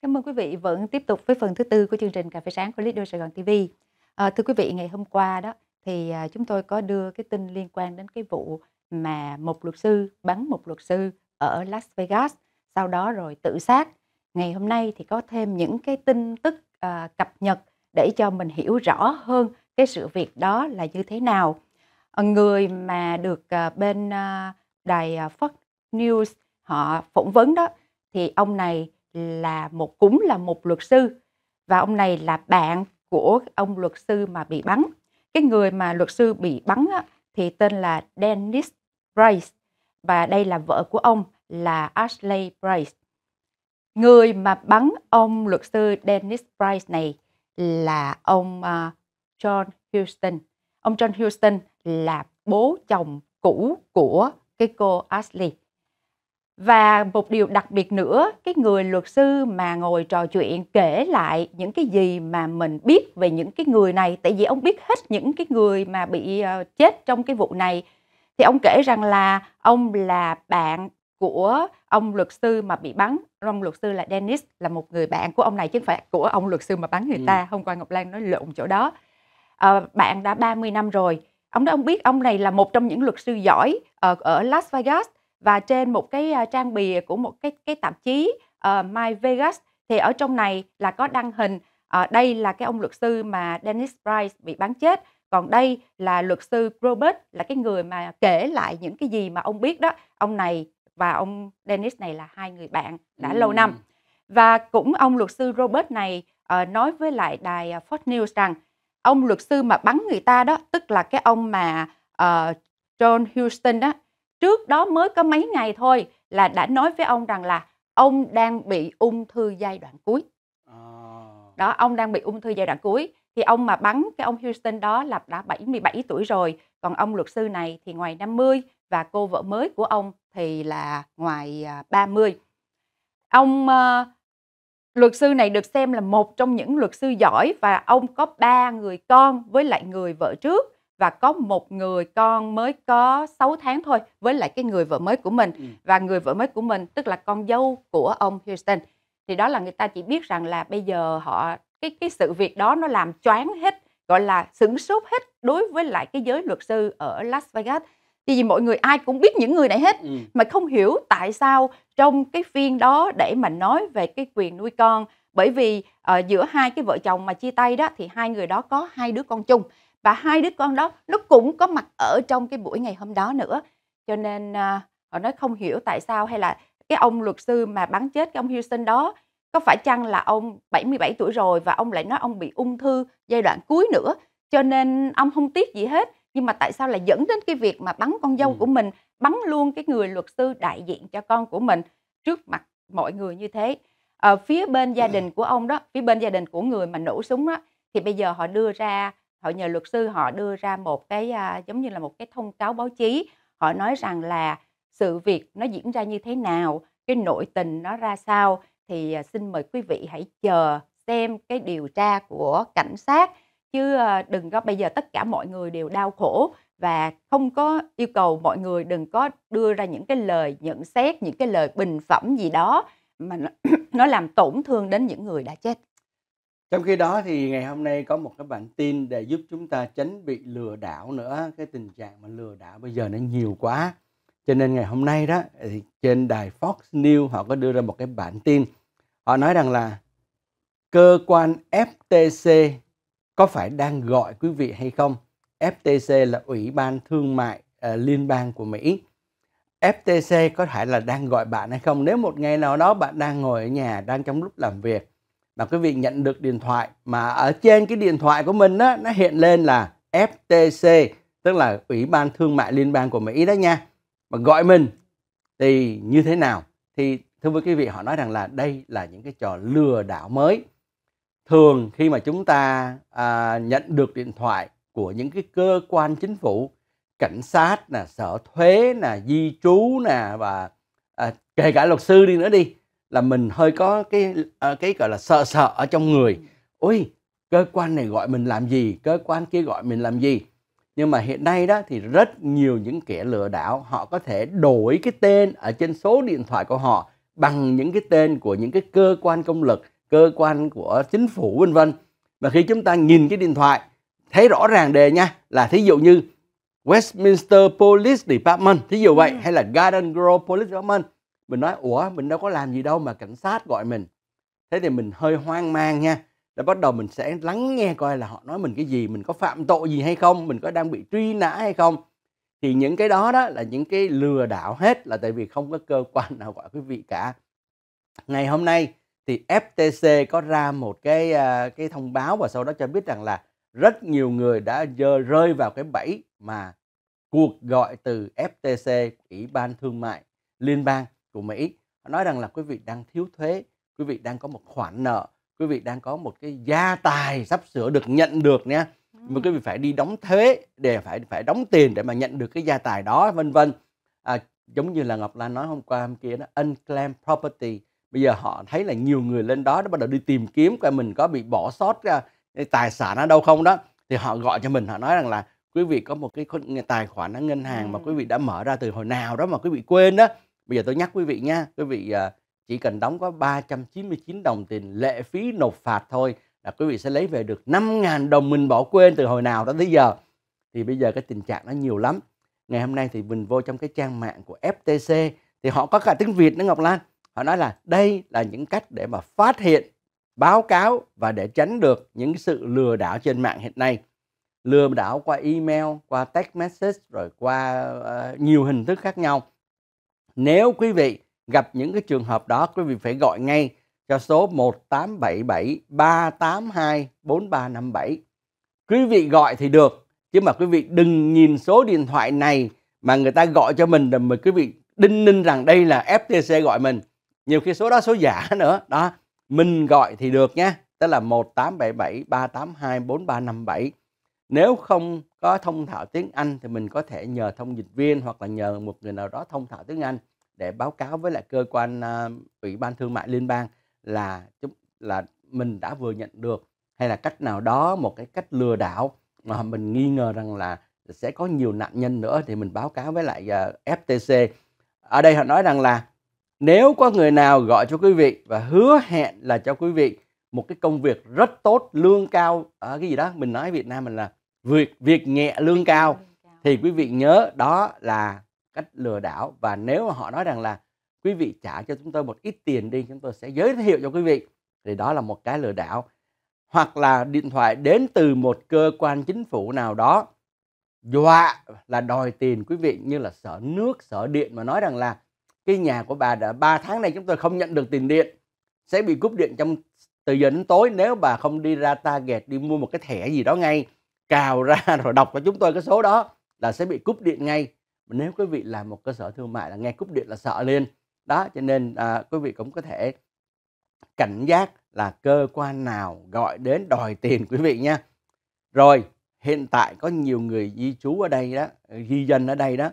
Cảm ơn quý vị vẫn tiếp tục với phần thứ tư của chương trình Cà phê sáng của Lido Sài Gòn TV. À, thưa quý vị, ngày hôm qua đó thì à, chúng tôi có đưa cái tin liên quan đến cái vụ mà một luật sư bắn một luật sư ở Las Vegas, sau đó rồi tự sát. Ngày hôm nay thì có thêm những cái tin tức à, cập nhật để cho mình hiểu rõ hơn cái sự việc đó là như thế nào. Ờ, người mà được à, bên à, đài à, Fox News họ phỏng vấn đó thì ông này là một cũng là một luật sư và ông này là bạn của ông luật sư mà bị bắn cái người mà luật sư bị bắn á, thì tên là Dennis Brace và đây là vợ của ông là Ashley Brace. Người mà bắn ông luật sư Dennis Price này là ông uh, John Houston. Ông John Houston là bố chồng cũ của cái cô Ashley. Và một điều đặc biệt nữa, cái người luật sư mà ngồi trò chuyện kể lại những cái gì mà mình biết về những cái người này, tại vì ông biết hết những cái người mà bị ờ, chết trong cái vụ này, thì ông kể rằng là ông là bạn của ông luật sư mà bị bắn ông luật sư là Dennis là một người bạn của ông này chứ không phải của ông luật sư mà bắn người ừ. ta hôm qua Ngọc Lan nói lộn chỗ đó à, bạn đã 30 năm rồi ông đó ông biết ông này là một trong những luật sư giỏi ở, ờ, ở Las Vegas và trên một cái à, trang bìa của một cái cái tạp chí uh, My Vegas thì ở trong này là có đăng hình uh, đây là cái ông luật sư mà Dennis Price bị bắn chết còn đây là luật sư Robert là cái người mà kể lại những cái gì mà ông biết đó ông này và ông Dennis này là hai người bạn đã lâu năm và cũng ông luật sư Robert này uh, nói với lại đài Fox News rằng ông luật sư mà bắn người ta đó tức là cái ông mà uh, John Houston đó trước đó mới có mấy ngày thôi là đã nói với ông rằng là ông đang bị ung thư giai đoạn cuối à. đó ông đang bị ung thư giai đoạn cuối thì ông mà bắn cái ông Houston đó là đã 77 tuổi rồi còn ông luật sư này thì ngoài 50 và cô vợ mới của ông thì là ngoài 30 à, ông uh, luật sư này được xem là một trong những luật sư giỏi và ông có ba người con với lại người vợ trước và có một người con mới có 6 tháng thôi với lại cái người vợ mới của mình ừ. và người vợ mới của mình tức là con dâu của ông Houston thì đó là người ta chỉ biết rằng là bây giờ họ cái cái sự việc đó nó làm choáng hết gọi là sửng sốt hết đối với lại cái giới luật sư ở Las Vegas thì vì mọi người ai cũng biết những người này hết ừ. mà không hiểu tại sao trong cái phiên đó để mà nói về cái quyền nuôi con bởi vì uh, giữa hai cái vợ chồng mà chia tay đó thì hai người đó có hai đứa con chung và hai đứa con đó nó cũng có mặt ở trong cái buổi ngày hôm đó nữa cho nên à, họ nói không hiểu tại sao hay là cái ông luật sư mà bắn chết cái ông Houston đó có phải chăng là ông 77 tuổi rồi và ông lại nói ông bị ung thư giai đoạn cuối nữa cho nên ông không tiếc gì hết nhưng mà tại sao lại dẫn đến cái việc mà bắn con dâu ừ. của mình bắn luôn cái người luật sư đại diện cho con của mình trước mặt mọi người như thế ở ờ, phía bên gia ừ. đình của ông đó phía bên gia đình của người mà nổ súng đó thì bây giờ họ đưa ra họ nhờ luật sư họ đưa ra một cái à, giống như là một cái thông cáo báo chí họ nói rằng là sự việc nó diễn ra như thế nào cái nội tình nó ra sao thì à, xin mời quý vị hãy chờ xem cái điều tra của cảnh sát chứ à, đừng có bây giờ tất cả mọi người đều đau khổ và không có yêu cầu mọi người đừng có đưa ra những cái lời nhận xét những cái lời bình phẩm gì đó mà nó, [CLEARS THROAT] nó làm tổn thương đến những người đã chết trong khi đó thì ngày hôm nay có một cái bản tin để giúp chúng ta tránh bị lừa đảo nữa. Cái tình trạng mà lừa đảo bây giờ nó nhiều quá. Cho nên ngày hôm nay đó thì trên đài Fox News họ có đưa ra một cái bản tin. Họ nói rằng là cơ quan FTC có phải đang gọi quý vị hay không? FTC là Ủy ban Thương mại uh, Liên bang của Mỹ. FTC có thể là đang gọi bạn hay không? Nếu một ngày nào đó bạn đang ngồi ở nhà, đang trong lúc làm việc mà quý vị nhận được điện thoại mà ở trên cái điện thoại của mình đó nó hiện lên là FTC tức là Ủy ban Thương mại Liên bang của Mỹ đó nha mà gọi mình thì như thế nào thì thưa với quý vị họ nói rằng là đây là những cái trò lừa đảo mới thường khi mà chúng ta à, nhận được điện thoại của những cái cơ quan chính phủ cảnh sát là sở thuế là di trú là và à, kể cả luật sư đi nữa đi là mình hơi có cái ờ, cái gọi là sợ sợ ở trong người ôi cơ quan này gọi mình làm gì cơ quan kia gọi mình làm gì nhưng mà hiện nay đó thì rất nhiều những kẻ lừa đảo họ có thể đổi cái tên ở trên số điện thoại của họ bằng những cái tên của những cái cơ quan công lực cơ quan của chính phủ vân vân và khi chúng ta nhìn cái điện thoại thấy rõ ràng đề nha là thí dụ như Westminster Police Department thí dụ vậy ừ. hay là Garden Grove Police Department mình nói ủa mình đâu có làm gì đâu mà cảnh sát gọi mình thế thì mình hơi hoang mang nha để bắt đầu mình sẽ lắng nghe coi là họ nói mình cái gì mình có phạm tội gì hay không mình có đang bị truy nã hay không thì những cái đó đó là những cái lừa đảo hết là tại vì không có cơ [LAUGHS] quan nào gọi quý vị cả ngày hôm nay thì FTC có ra một cái à, cái thông báo và sau đó cho biết rằng là rất nhiều người đã rơi vào cái bẫy mà cuộc gọi từ FTC Ủy ban Thương mại Liên bang của Mỹ họ nói rằng là quý vị đang thiếu thuế quý vị đang có một khoản nợ quý vị đang có một cái gia tài sắp sửa được nhận được nha mà ừ. quý vị phải đi đóng thuế để phải phải đóng tiền để mà nhận được cái gia tài đó vân vân à, giống như là Ngọc Lan nói hôm qua hôm kia đó unclaimed property bây giờ họ thấy là nhiều người lên đó nó bắt đầu đi tìm kiếm coi mình có bị bỏ sót ra à, tài sản ở đâu không đó thì họ gọi cho mình họ nói rằng là quý vị có một cái tài khoản ở ngân hàng mà ừ. quý vị đã mở ra từ hồi nào đó mà quý vị quên đó Bây giờ tôi nhắc quý vị nha, quý vị à, chỉ cần đóng có 399 đồng tiền lệ phí nộp phạt thôi là quý vị sẽ lấy về được 5.000 đồng mình bỏ quên từ hồi nào đó tới giờ. Thì bây giờ cái tình trạng nó nhiều lắm. Ngày hôm nay thì mình vô trong cái trang mạng của FTC thì họ có cả tiếng Việt nữa Ngọc Lan. Họ nói là đây là những cách để mà phát hiện, báo cáo và để tránh được những sự lừa đảo trên mạng hiện nay. Lừa đảo qua email, qua text message rồi qua uh, nhiều hình thức khác nhau nếu quý vị gặp những cái trường hợp đó, quý vị phải gọi ngay cho số 1877 382 4357. Quý vị gọi thì được, chứ mà quý vị đừng nhìn số điện thoại này mà người ta gọi cho mình rồi mà quý vị đinh ninh rằng đây là FTC gọi mình. Nhiều khi số đó số giả [LAUGHS] nữa, đó. Mình gọi thì được nhé, tức là 1877 382 4357 nếu không có thông thạo tiếng Anh thì mình có thể nhờ thông dịch viên hoặc là nhờ một người nào đó thông thạo tiếng Anh để báo cáo với lại cơ quan uh, ủy ban thương mại liên bang là chúng là mình đã vừa nhận được hay là cách nào đó một cái cách lừa đảo mà mình nghi ngờ rằng là sẽ có nhiều nạn nhân nữa thì mình báo cáo với lại uh, à, FTC. Ở đây họ nói rằng là nếu có người nào gọi cho quý vị và hứa hẹn là cho quý vị một cái công việc rất tốt, lương cao ở à, cái gì đó, mình nói Việt Nam mình là việc việc nhẹ lương cao thì quý vị nhớ đó là cách lừa đảo và nếu mà họ nói rằng là quý vị trả cho chúng tôi một ít tiền đi chúng tôi sẽ giới thiệu cho quý vị thì đó là một cái lừa đảo hoặc là điện thoại đến từ một cơ quan chính phủ nào đó dọa là đòi tiền quý vị như là sở nước sở điện mà nói rằng là cái nhà của bà đã 3 tháng nay chúng tôi không nhận được tiền điện sẽ bị cúp điện trong từ giờ đến tối nếu bà không đi ra ta gẹt đi mua một cái thẻ gì đó ngay cào ra [LAUGHS] rồi đọc cho chúng tôi cái số đó là sẽ bị cúp điện ngay nếu quý vị là một cơ sở thương mại là nghe cúp điện là sợ lên đó cho nên à, quý vị cũng có thể cảnh giác là cơ quan nào gọi đến đòi [LAUGHS] tiền quý vị nha rồi hiện tại có nhiều người di trú ở đây đó di dân ở đây đó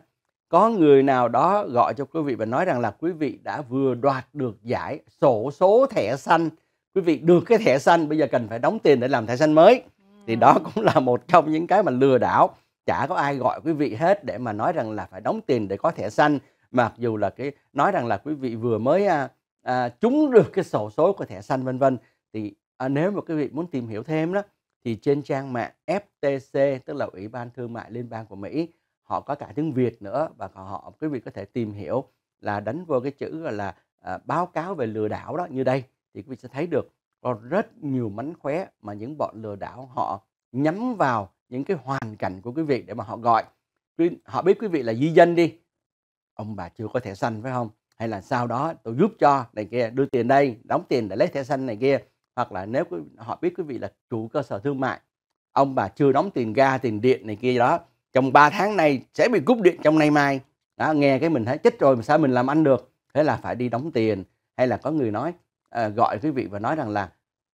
có người nào đó gọi cho quý vị và nói rằng là quý vị đã vừa đoạt được giải sổ số thẻ xanh quý vị được cái thẻ xanh bây giờ cần phải đóng tiền để làm thẻ xanh mới thì đó cũng là một trong những cái mà lừa đảo chả có ai gọi quý vị hết để mà nói rằng là phải đóng tiền để có thẻ xanh mặc dù là cái nói rằng là quý vị vừa mới à, à, trúng được cái sổ số của thẻ xanh vân vân thì à, nếu mà quý vị muốn tìm hiểu thêm đó thì trên trang mạng FTC tức là Ủy ban Thương mại Liên bang của Mỹ họ có cả tiếng Việt nữa và họ quý vị có thể tìm hiểu là đánh vô cái chữ gọi là à, báo cáo về lừa đảo đó như đây thì quý vị sẽ thấy được có rất nhiều mánh khóe mà những bọn lừa đảo họ nhắm vào những cái hoàn cảnh của quý vị để mà họ gọi họ biết quý vị là di dân đi ông bà chưa có thẻ xanh phải không hay là sau đó tôi giúp cho này kia đưa tiền đây đóng tiền để lấy thẻ xanh này kia hoặc là nếu họ biết quý vị là chủ cơ sở thương mại ông bà chưa đóng tiền ga tiền điện này kia đó trong 3 tháng này sẽ bị cúp điện trong nay mai đó nghe cái mình thấy chết rồi mà sao mình làm ăn được thế là phải đi đóng tiền hay là có người nói à, gọi quý vị và nói rằng là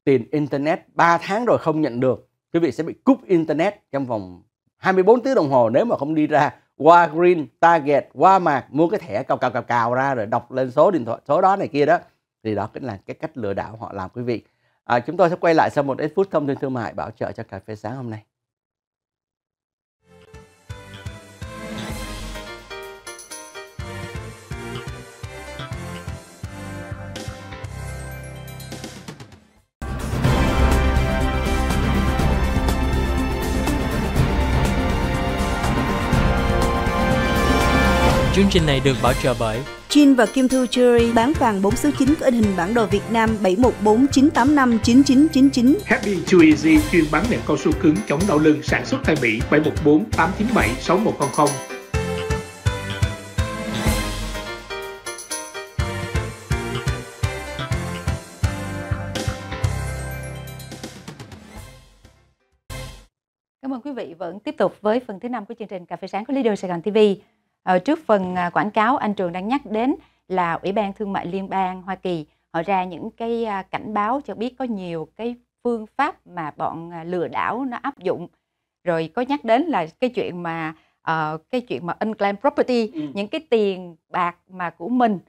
tiền internet 3 tháng rồi không nhận được quý vị sẽ bị cúp internet trong vòng 24 tiếng đồng hồ nếu mà không đi ra qua green target qua mạc mua cái thẻ cào cào cào cào ra rồi đọc lên số điện thoại số đó này kia đó thì đó chính là cái cách lừa đảo họ làm quý vị à, chúng tôi sẽ quay lại sau một ít phút thông tin thương mại bảo trợ cho cà phê sáng hôm nay Chương trình này được bảo trợ bởi Jin và Kim Thu Jewelry bán vàng 4 số 9 có in hình bản đồ Việt Nam 7149859999. Happy Too Easy chuyên bán nệm cao su cứng chống đau lưng sản xuất tại Mỹ 71489761000. Cảm ơn quý vị vẫn tiếp tục với phần thứ năm của chương trình Cà phê sáng của Leader Sài Gòn TV. Ờ, trước phần à, quảng cáo anh Trường đang nhắc đến là Ủy ban Thương mại Liên bang Hoa Kỳ họ ra những cái à, cảnh báo cho biết có nhiều cái phương pháp mà bọn à, lừa đảo nó áp dụng rồi có nhắc đến là cái chuyện mà uh, cái chuyện mà unclaimed property ừ. những cái tiền bạc mà của mình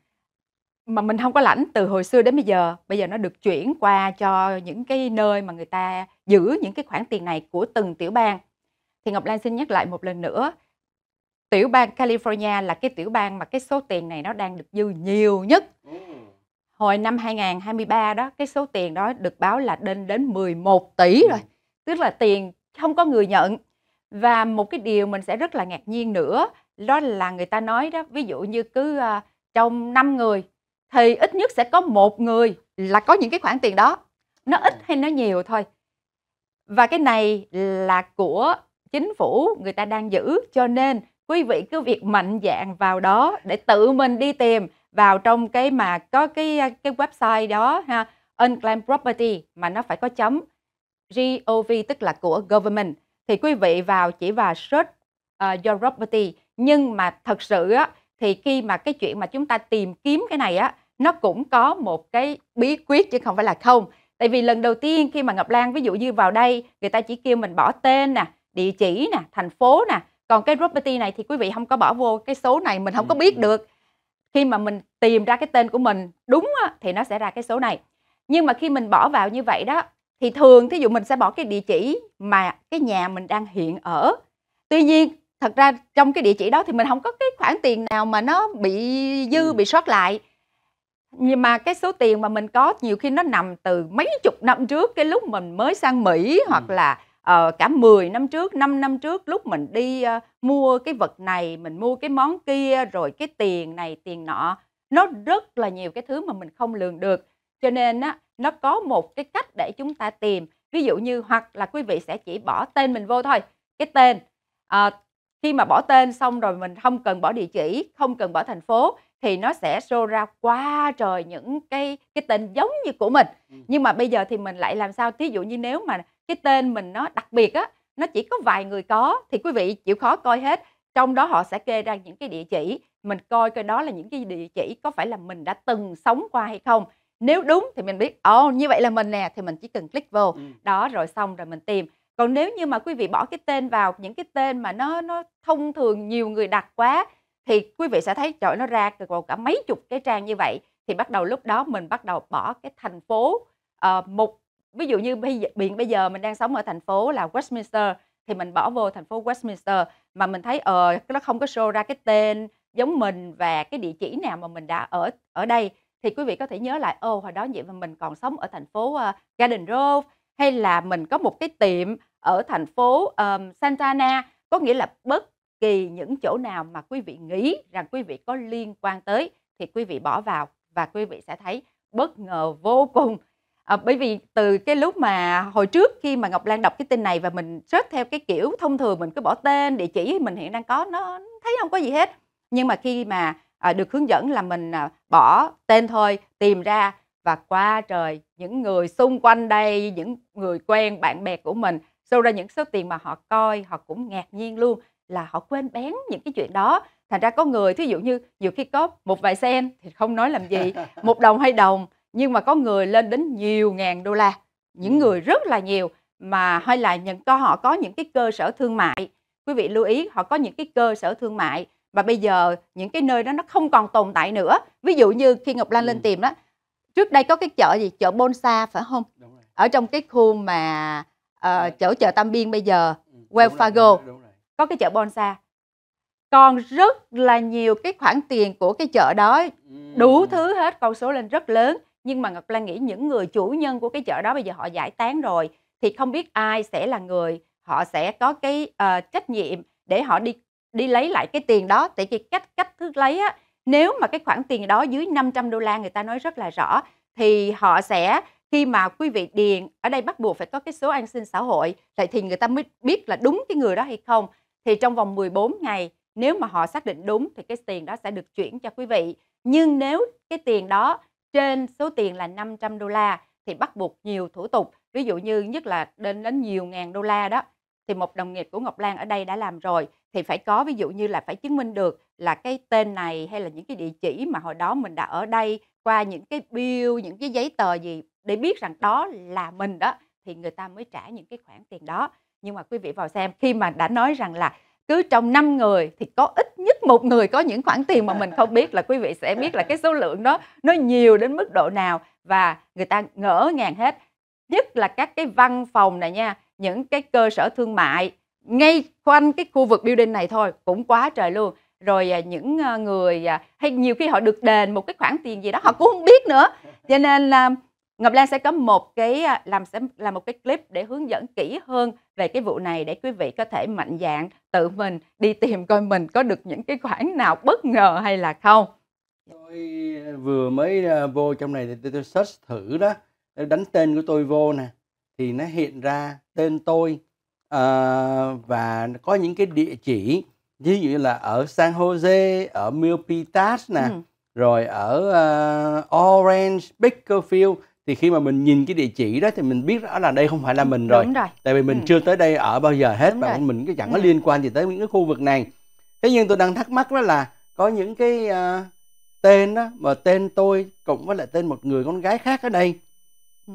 mà mình không có lãnh từ hồi xưa đến bây giờ bây giờ nó được chuyển qua cho những cái nơi mà người ta giữ những cái khoản tiền này của từng tiểu bang thì Ngọc Lan xin nhắc lại một lần nữa tiểu bang California là cái tiểu bang mà cái số tiền này nó đang được dư nhiều nhất. Ừ. Hồi năm 2023 đó, cái số tiền đó được báo là lên đến 11 tỷ ừ. rồi. Tức là tiền không có người nhận. Và một cái điều mình sẽ rất là ngạc nhiên nữa, đó là người ta nói đó, ví dụ như cứ uh, trong 5 người thì ít nhất sẽ có một người là có những cái khoản tiền đó. Nó ít ừ. hay nó nhiều thôi. Và cái này là của chính phủ người ta đang giữ cho nên quý vị cứ việc mạnh dạng vào đó để tự mình đi tìm vào trong cái mà có cái cái website đó ha unclaimed property mà nó phải có chấm gov tức là của government thì quý vị vào chỉ và search uh, your property nhưng mà thật sự á thì khi mà cái chuyện mà chúng ta tìm kiếm cái này á nó cũng có một cái bí quyết chứ không phải là không tại vì lần đầu tiên khi mà ngọc lan ví dụ như vào đây người ta chỉ kêu mình bỏ tên nè địa chỉ nè thành phố nè còn cái property này thì quý vị không có bỏ vô cái số này mình không có biết ừ, ừ. được khi mà mình tìm ra cái tên của mình đúng á, thì nó sẽ ra cái số này nhưng mà khi mình bỏ vào như vậy đó thì thường thí dụ mình sẽ bỏ cái địa chỉ mà cái nhà mình đang hiện ở tuy nhiên thật ra trong cái địa chỉ đó thì mình không có cái khoản tiền nào mà nó bị dư ừ. bị sót lại nhưng mà cái số tiền mà mình có nhiều khi nó nằm từ mấy chục năm trước cái lúc mình mới sang Mỹ hoặc là uh, cả 10 năm trước 5 năm trước lúc mình đi uh, mua cái vật này mình mua cái món kia rồi cái tiền này tiền nọ nó rất là nhiều cái thứ mà mình không lường được cho nên á, nó có một cái cách để chúng ta tìm ví dụ như hoặc là quý vị sẽ chỉ bỏ tên mình vô thôi cái tên à, khi mà bỏ tên xong rồi mình không cần bỏ địa chỉ không cần bỏ thành phố thì nó sẽ show ra qua trời những cái cái tên giống như của mình ừ. nhưng mà bây giờ thì mình lại làm sao thí dụ như nếu mà cái tên mình nó đặc biệt á nó chỉ có vài người có thì quý vị chịu khó coi hết trong đó họ sẽ kê ra những cái địa chỉ mình coi coi đó là những cái địa chỉ có phải là mình đã từng sống qua hay không nếu đúng thì mình biết ồ oh, như vậy là mình nè thì mình chỉ cần click vô ừ. đó rồi xong rồi mình tìm còn nếu như mà quý vị bỏ cái tên vào những cái tên mà nó nó thông thường nhiều người đặt quá thì quý vị sẽ thấy trời nó ra từ cả mấy chục cái trang như vậy thì bắt đầu lúc đó mình bắt đầu bỏ cái thành phố uh, một ví dụ như bây biển bây giờ mình đang sống ở thành phố là Westminster thì mình bỏ vô thành phố Westminster mà mình thấy ờ uh, nó không có show ra cái tên giống mình và cái địa chỉ nào mà mình đã ở ở đây thì quý vị có thể nhớ lại ô hồi đó vậy mà mình còn sống ở thành phố uh, Garden Grove hay là mình có một cái tiệm ở thành phố um, Santana có nghĩa là bất kỳ những chỗ nào mà quý vị nghĩ rằng quý vị có liên quan tới thì quý vị bỏ vào và quý vị sẽ thấy bất ngờ vô cùng à, bởi vì từ cái lúc mà hồi trước khi mà ngọc lan đọc cái tin này và mình search theo cái kiểu thông thường mình cứ bỏ tên địa chỉ mình hiện đang có nó thấy không có gì hết nhưng mà khi mà à, được hướng dẫn là mình à, bỏ tên thôi tìm ra và qua trời những người xung quanh đây những người quen bạn bè của mình sâu ra những số tiền mà họ coi họ cũng ngạc nhiên luôn là họ quên bén những cái chuyện đó thành ra có người thí dụ như nhiều khi có một vài sen thì không nói làm gì [LAUGHS] một đồng hay đồng nhưng mà có người lên đến nhiều ngàn đô la những ừ. người rất là nhiều mà hay là những có họ có những cái cơ sở thương mại quý vị lưu ý họ có những cái cơ sở thương mại và bây giờ những cái nơi đó nó không còn tồn tại nữa ví dụ như khi ngọc lan ừ. lên tìm đó trước đây có cái chợ gì chợ bonsa phải không ở trong cái khu mà uh, chỗ chợ tam biên bây giờ ừ. well fargo đúng rồi, đúng rồi. có cái chợ bonsa còn rất là nhiều cái khoản tiền của cái chợ đó ừ. đủ thứ hết con số lên rất lớn nhưng mà Ngọc Lan nghĩ những người chủ nhân của cái chợ đó bây giờ họ giải tán rồi thì không biết ai sẽ là người họ sẽ có cái uh, trách nhiệm để họ đi đi lấy lại cái tiền đó tại vì cách cách thức lấy á nếu mà cái khoản tiền đó dưới 500 đô la người ta nói rất là rõ thì họ sẽ khi mà quý vị điền ở đây bắt buộc phải có cái số an sinh xã hội vậy thì người ta mới biết là đúng cái người đó hay không thì trong vòng 14 ngày nếu mà họ xác định đúng thì cái tiền đó sẽ được chuyển cho quý vị nhưng nếu cái tiền đó trên số tiền là 500 đô la thì bắt buộc nhiều thủ tục ví dụ như nhất là đến đến nhiều ngàn đô la đó thì một đồng nghiệp của Ngọc Lan ở đây đã làm rồi thì phải có ví dụ như là phải chứng minh được là cái tên này hay là những cái địa chỉ mà hồi đó mình đã ở đây qua những cái bill những cái giấy tờ gì để biết rằng đó là mình đó thì người ta mới trả những cái khoản tiền đó nhưng mà quý vị vào xem khi mà đã nói rằng là cứ trong 5 người thì có ít nhất một người có những khoản tiền mà mình không biết là quý vị sẽ biết là cái số lượng đó nó nhiều đến mức độ nào và người ta ngỡ ngàng hết nhất là các cái văn phòng này nha những cái cơ sở thương mại ngay quanh cái khu vực building này thôi cũng quá trời luôn rồi à, những à, người à, hay nhiều khi họ được đền một cái khoản tiền gì đó họ cũng không biết nữa cho nên là Ngọc Lan sẽ có một cái à, làm sẽ làm một cái clip để hướng dẫn kỹ hơn về cái vụ này để quý vị có thể mạnh dạn tự mình đi tìm coi mình có được những cái khoản nào bất ngờ hay là không. Tôi à, vừa mới à, vô trong này thì tôi, search thử đó, tôi đánh tên của tôi vô nè thì nó hiện ra tên tôi uh, và có những cái địa chỉ ví dụ như là ở San Jose, ở Milpitas nè, ừ. rồi ở uh, Orange, Bakersfield thì khi mà mình nhìn cái địa chỉ đó thì mình biết rõ là đây không phải là mình rồi, Đúng rồi. tại vì mình ừ. chưa tới đây ở bao giờ hết Đúng và rồi. mình cũng chẳng có ừ. liên quan gì tới những cái khu vực này thế nhưng tôi đang thắc mắc đó là có những cái uh, tên đó mà tên tôi cũng với lại tên một người con gái khác ở đây ừ.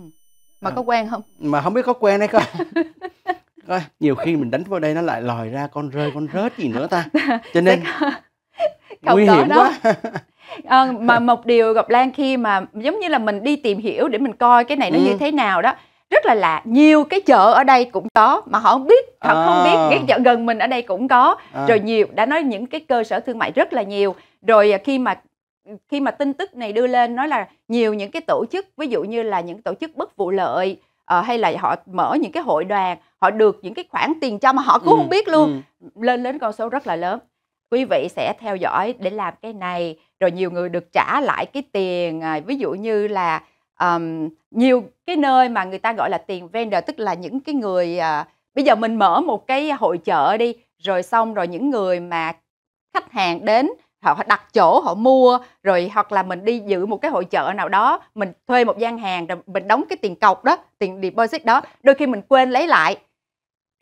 mà à, có quen không mà không biết có quen hay không [LAUGHS] Coi, nhiều khi mình đánh vào đây nó lại lòi ra con rơi con rớt gì nữa ta [LAUGHS] cho nên nguy hiểm đó. quá [LAUGHS] à, mà một điều gặp Lan khi mà giống như là mình đi tìm hiểu để mình coi cái này nó ừ. như thế nào đó rất là lạ nhiều cái chợ ở đây cũng có mà họ không biết họ à. không biết à. cái chợ gần mình ở đây cũng có à. rồi nhiều đã nói những cái cơ sở thương mại rất là nhiều rồi à, khi mà khi mà tin tức này đưa lên nói là nhiều những cái tổ chức ví dụ như là những tổ chức bất vụ lợi uh, hay là họ mở những cái hội đoàn họ được những cái khoản tiền cho mà họ cũng ừ, không biết luôn ừ. lên đến con số rất là lớn quý vị sẽ theo dõi để làm cái này rồi nhiều người được trả lại cái tiền à, ví dụ như là um, nhiều cái nơi mà người ta gọi là tiền vendor tức là những cái người uh, bây giờ mình mở một cái hội chợ đi rồi xong rồi những người mà khách hàng đến họ đặt chỗ họ mua rồi hoặc là mình đi dự một cái hội chợ nào đó mình thuê một gian hàng rồi mình đóng cái tiền cọc đó tiền deposit đó đôi khi mình quên lấy lại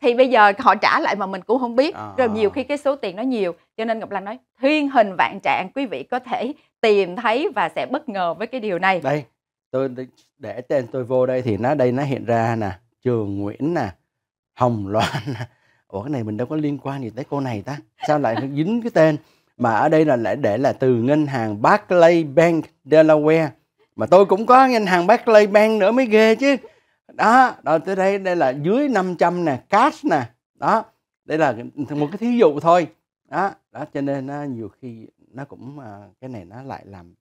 thì bây giờ họ trả lại mà mình cũng không biết à, rồi nhiều khi cái số tiền nó nhiều cho nên ngọc lan nói thiên hình vạn trạng quý vị có thể tìm thấy và sẽ bất ngờ với cái điều này đây tôi để tên tôi vô đây thì nó đây nó hiện ra nè trường nguyễn nè hồng loan nè ủa cái này mình đâu có liên quan gì tới cô này ta sao lại dính cái tên mà ở đây là lại để là từ ngân hàng Barclay Bank Delaware mà tôi cũng có ngân hàng Barclay Bank nữa mới ghê chứ đó đó tới đây đây là dưới 500 nè cash nè đó đây là một cái thí dụ thôi đó đó cho nên nó nhiều khi nó cũng à, cái này nó lại làm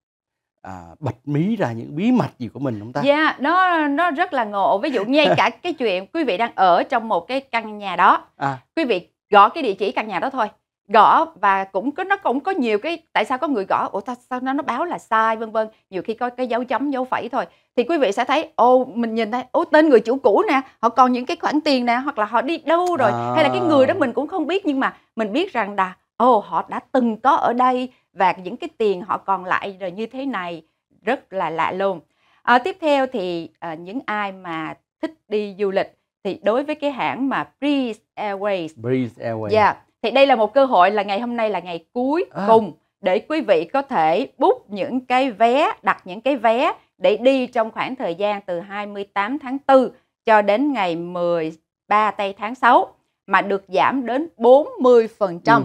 à, bạch mí ra những bí mật gì của mình không ta? Dạ, yeah, nó nó rất là ngộ. Ví dụ ngay cả [LAUGHS] cái chuyện quý vị đang ở trong một cái căn nhà đó, à. quý vị gõ cái địa chỉ căn nhà đó thôi gõ và cũng có nó cũng có nhiều cái tại sao có người gõ ủa ta, sao nó nó báo là sai vân vân nhiều khi có cái dấu chấm dấu phẩy thôi thì quý vị sẽ thấy ô mình nhìn thấy ô tên người chủ cũ nè họ còn những cái khoản tiền nè hoặc là họ đi đâu rồi à. hay là cái người đó à. mình cũng không biết nhưng mà mình biết rằng là ô họ đã từng có ở đây và những cái tiền họ còn lại rồi như thế này rất là lạ luôn à, tiếp theo thì à, những ai mà thích đi du lịch thì đối với cái hãng mà Breeze Airways Breeze Airways yeah dạ thì đây là một cơ hội là ngày hôm nay là ngày cuối à. cùng để quý vị có thể bút những cái vé đặt những cái vé để đi trong khoảng thời gian từ 28 tháng 4 cho đến ngày 13 tây tháng 6 mà được giảm đến 40%. Ừ.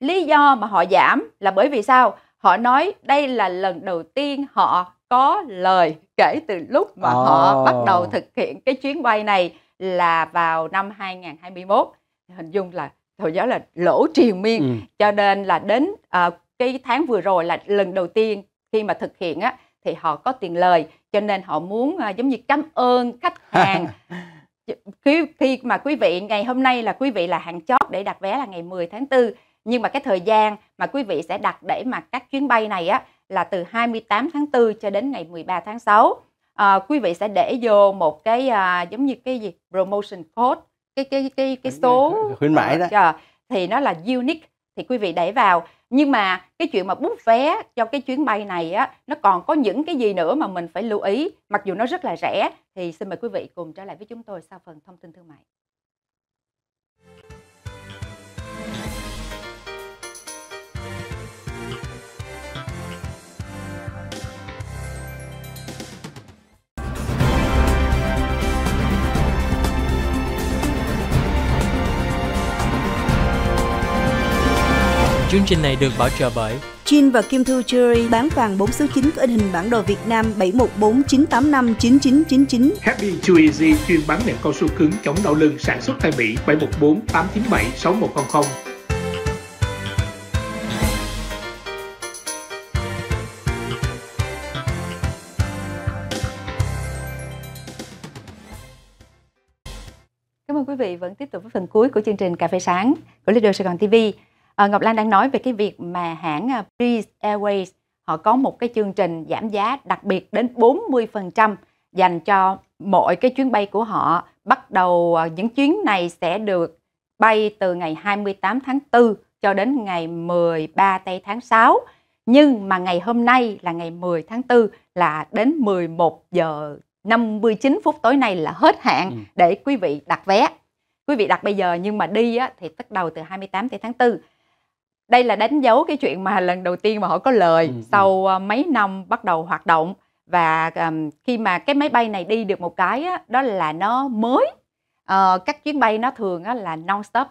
Lý do mà họ giảm là bởi vì sao? Họ nói đây là lần đầu tiên họ có lời kể từ lúc mà oh. họ bắt đầu thực hiện cái chuyến bay này là vào năm 2021. Hình dung là hồi giáo là lỗ triền miên ừ. cho nên là đến à, cái tháng vừa rồi là lần đầu tiên khi mà thực hiện á thì họ có tiền lời cho nên họ muốn à, giống như cảm ơn khách [LAUGHS] hàng khi, khi mà quý vị ngày hôm nay là quý vị là hàng chót để đặt vé là ngày 10 tháng 4 nhưng mà cái thời gian mà quý vị sẽ đặt để mà các chuyến bay này á là từ 28 tháng 4 cho đến ngày 13 tháng 6 à, quý vị sẽ để vô một cái à, giống như cái gì promotion code cái cái cái cái số khuyến mãi đó yeah, ờ, thì nó là unique thì quý vị để vào nhưng mà cái chuyện mà bút vé cho cái chuyến bay này á nó còn có những cái gì nữa mà mình phải lưu ý mặc dù nó rất là rẻ thì xin mời quý vị cùng trở lại với chúng tôi sau phần thông tin thương mại Chương trình này được bảo trợ bởi Chin và Kim Thư Jewelry bán vàng 4 số 9 có in hình bản đồ Việt Nam 7149859999. Happy Too Easy chuyên bán nệm cao su cứng chống đau lưng sản xuất tại Mỹ 714897610. Cảm ơn quý vị vẫn tiếp tục với phần cuối của chương trình Cà phê sáng của Leader Sài Gòn TV. À, Ngọc Lan đang nói về cái việc mà hãng ờ, Breeze Airways họ có một cái chương trình giảm giá đặc biệt đến 40% dành cho mọi cái chuyến bay của họ. Bắt đầu ờ, những chuyến này sẽ được bay từ ngày 28 tháng 4 cho đến ngày 13 tây tháng 6. Nhưng mà ngày hôm nay là ngày 10 tháng 4 là đến 11 giờ 59 phút tối nay là hết hạn ừ. để quý vị đặt vé. Quý vị đặt bây giờ nhưng mà đi á, thì bắt đầu từ 28 tây tháng 4 đây là đánh dấu cái chuyện mà lần đầu tiên mà họ có lời ừ, ừ. sau ừ. mấy năm bắt đầu hoạt động và um, khi mà cái máy bay này đi được một cái á, đó là nó mới uh, các chuyến bay nó thường á, là non stop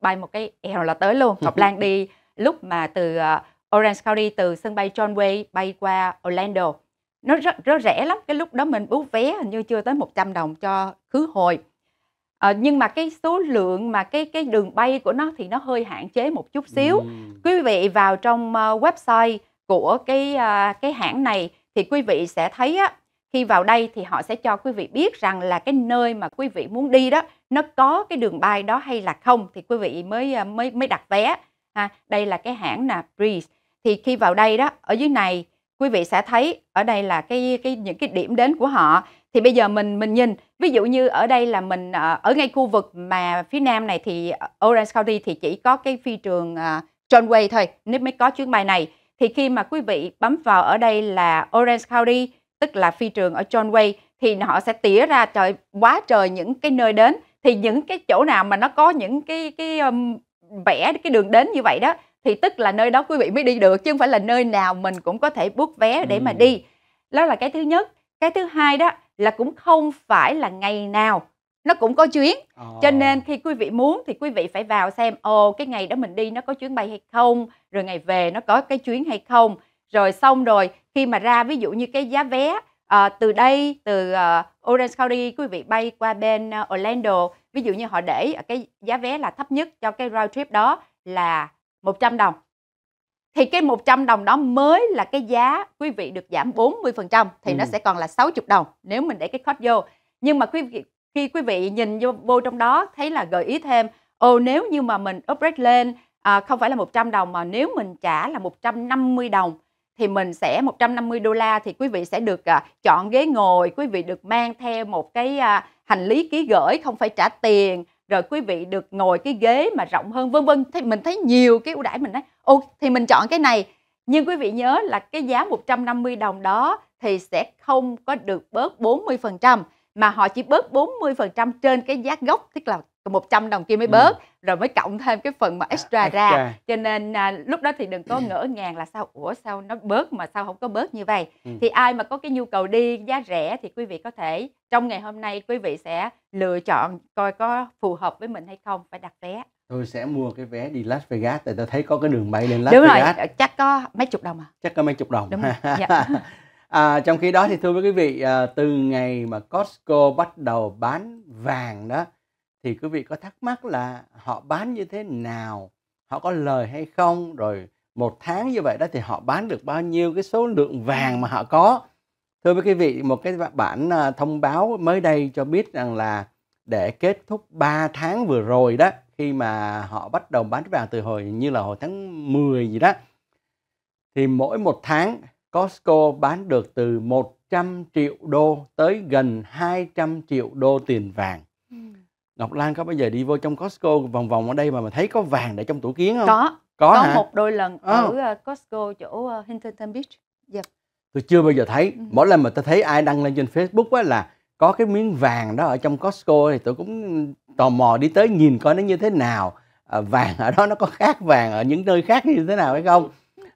bay một cái eo là tới luôn ngọc lan [LAUGHS] đi lúc mà từ uh, orange county từ sân bay john way bay qua orlando nó rất, rất rẻ lắm cái lúc đó mình bút vé hình như chưa tới 100 đồng cho khứ hồi à, nhưng mà cái số lượng mà cái cái đường bay của nó thì nó hơi hạn chế một chút xíu ừ. quý vị vào trong uh, website của cái uh, cái hãng này thì quý vị sẽ thấy á, khi vào đây thì họ sẽ cho quý vị biết rằng là cái nơi mà quý vị muốn đi đó nó có cái đường bay đó hay là không thì quý vị mới mới mới đặt vé à, đây là cái hãng là Breeze thì khi vào đây đó ở dưới này quý vị sẽ thấy ở đây là cái cái những cái điểm đến của họ thì bây giờ mình mình nhìn ví dụ như ở đây là mình ờ, ở ngay khu vực mà phía nam này thì ờ, Orange County thì chỉ có cái phi trường ờ, John Way thôi nếu mới có chuyến bay này thì khi mà quý vị bấm vào ở đây là Orange County tức là phi trường ở John Way thì họ sẽ tỉa ra trời quá trời những cái nơi đến thì những cái chỗ nào mà nó có những cái cái um, vẽ cái đường đến như vậy đó thì tức là nơi đó quý vị mới đi được chứ không phải là nơi nào mình cũng có thể bút vé để ừ. mà đi đó là cái thứ nhất cái thứ hai đó là cũng không phải là ngày nào nó cũng có chuyến à. cho nên khi quý vị muốn thì quý vị phải vào xem ồ cái ngày đó mình đi nó có chuyến bay hay không rồi ngày về nó có cái chuyến hay không rồi xong rồi khi mà ra ví dụ như cái giá vé à, từ đây từ uh, Orange County quý vị bay qua bên uh, Orlando ví dụ như họ để cái giá vé là thấp nhất cho cái round trip đó là 100 đồng thì cái 100 đồng đó mới là cái giá quý vị được giảm 40% thì ừ. nó sẽ còn là 60 đồng nếu mình để cái code vô. Nhưng mà quý vị khi quý vị nhìn vô, vô trong đó thấy là gợi ý thêm ồ nếu như mà mình upgrade lên à, không phải là 100 đồng mà nếu mình trả là 150 đồng thì mình sẽ 150 đô la thì quý vị sẽ được à, chọn ghế ngồi, quý vị được mang theo một cái à, hành lý ký gửi không phải trả tiền rồi quý vị được ngồi cái ghế mà rộng hơn vân vân thì mình thấy nhiều cái ưu đãi mình đấy Ồ, thì mình chọn cái này. Nhưng quý vị nhớ là cái giá 150 đồng đó thì sẽ không có được bớt 40% mà họ chỉ bớt 40% trên cái giá gốc tức là 100 đồng kia mới ừ. bớt ừ. rồi mới cộng thêm cái phần mà extra, à, extra. ra cho nên à, lúc đó thì đừng có ngỡ ngàng là sao ủa sao nó bớt mà sao không có bớt như vậy ừ. thì ai mà có cái nhu cầu đi giá rẻ thì quý vị có thể trong ngày hôm nay quý vị sẽ lựa chọn coi có phù hợp với mình hay không phải đặt vé tôi sẽ mua cái vé đi Las Vegas tại tôi thấy có cái đường bay lên Las đúng Vegas. rồi chắc có mấy chục đồng à chắc có mấy chục đồng đúng rồi. [LAUGHS] dạ. à, trong khi đó thì thưa quý vị à, từ ngày mà Costco bắt đầu bán vàng đó thì quý vị có thắc mắc là họ bán như thế nào họ có lời hay không rồi một tháng như vậy đó thì họ bán được bao nhiêu cái số lượng vàng mà họ có thưa quý vị một cái bản à, thông báo mới đây cho biết rằng là để kết thúc 3 tháng vừa rồi đó khi mà họ bắt đầu bán vàng từ hồi như là hồi tháng 10 gì đó thì mỗi một tháng Costco bán được từ 100 triệu đô tới gần 200 triệu đô tiền vàng. Ừ. Ngọc Lan có bao giờ đi vô trong Costco vòng vòng ở đây mà mình thấy có vàng để trong tủ kiến không? Có. Có, có hả? một đôi lần à. ở ờ, Costco chỗ ờ, Huntington Beach. Yep. Dạ. Tôi chưa bao giờ thấy. Ừ. Mỗi lần mà tôi thấy ai đăng lên trên Facebook là có cái miếng vàng đó ở trong Costco thì tôi cũng tò mò đi tới nhìn coi nó như thế nào à, vàng ở đó nó có khác vàng ở những nơi khác như thế nào hay không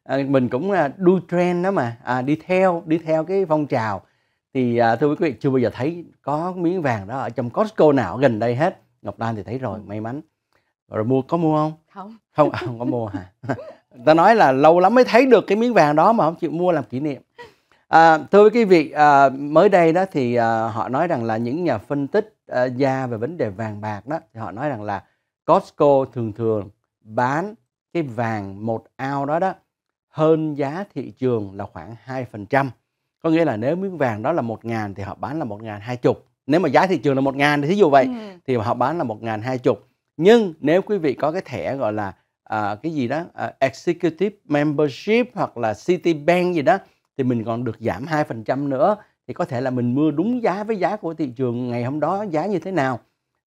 à, mình cũng à, đu trend đó mà à, đi theo đi theo cái phong trào thì à, thưa quý vị chưa bao giờ thấy có miếng vàng đó ở trong Costco nào gần đây hết Ngọc Lan thì thấy rồi may mắn rồi mua có mua không không không à, không có mua hả ta nói là lâu lắm mới thấy được cái miếng vàng đó mà không chịu mua làm kỷ niệm à, thưa quý vị à, mới đây đó thì à, họ nói rằng là những nhà phân tích gia ờ, về vấn đề vàng bạc đó thì họ nói rằng là Costco thường thường bán cái vàng một ao đó đó hơn giá thị trường là khoảng 2%. Có nghĩa là nếu miếng vàng đó là 1 ngàn thì họ bán là 1 ngàn 20. Nếu mà giá thị trường là 1 ngàn thì thí dụ vậy ừ. thì họ bán là 1 ngàn 20. Nhưng nếu quý vị có cái thẻ gọi là à, cái gì đó à, executive membership hoặc là Citibank gì đó thì mình còn được giảm 2% nữa thì có thể là mình mua đúng giá với giá của thị trường ngày hôm đó giá như thế nào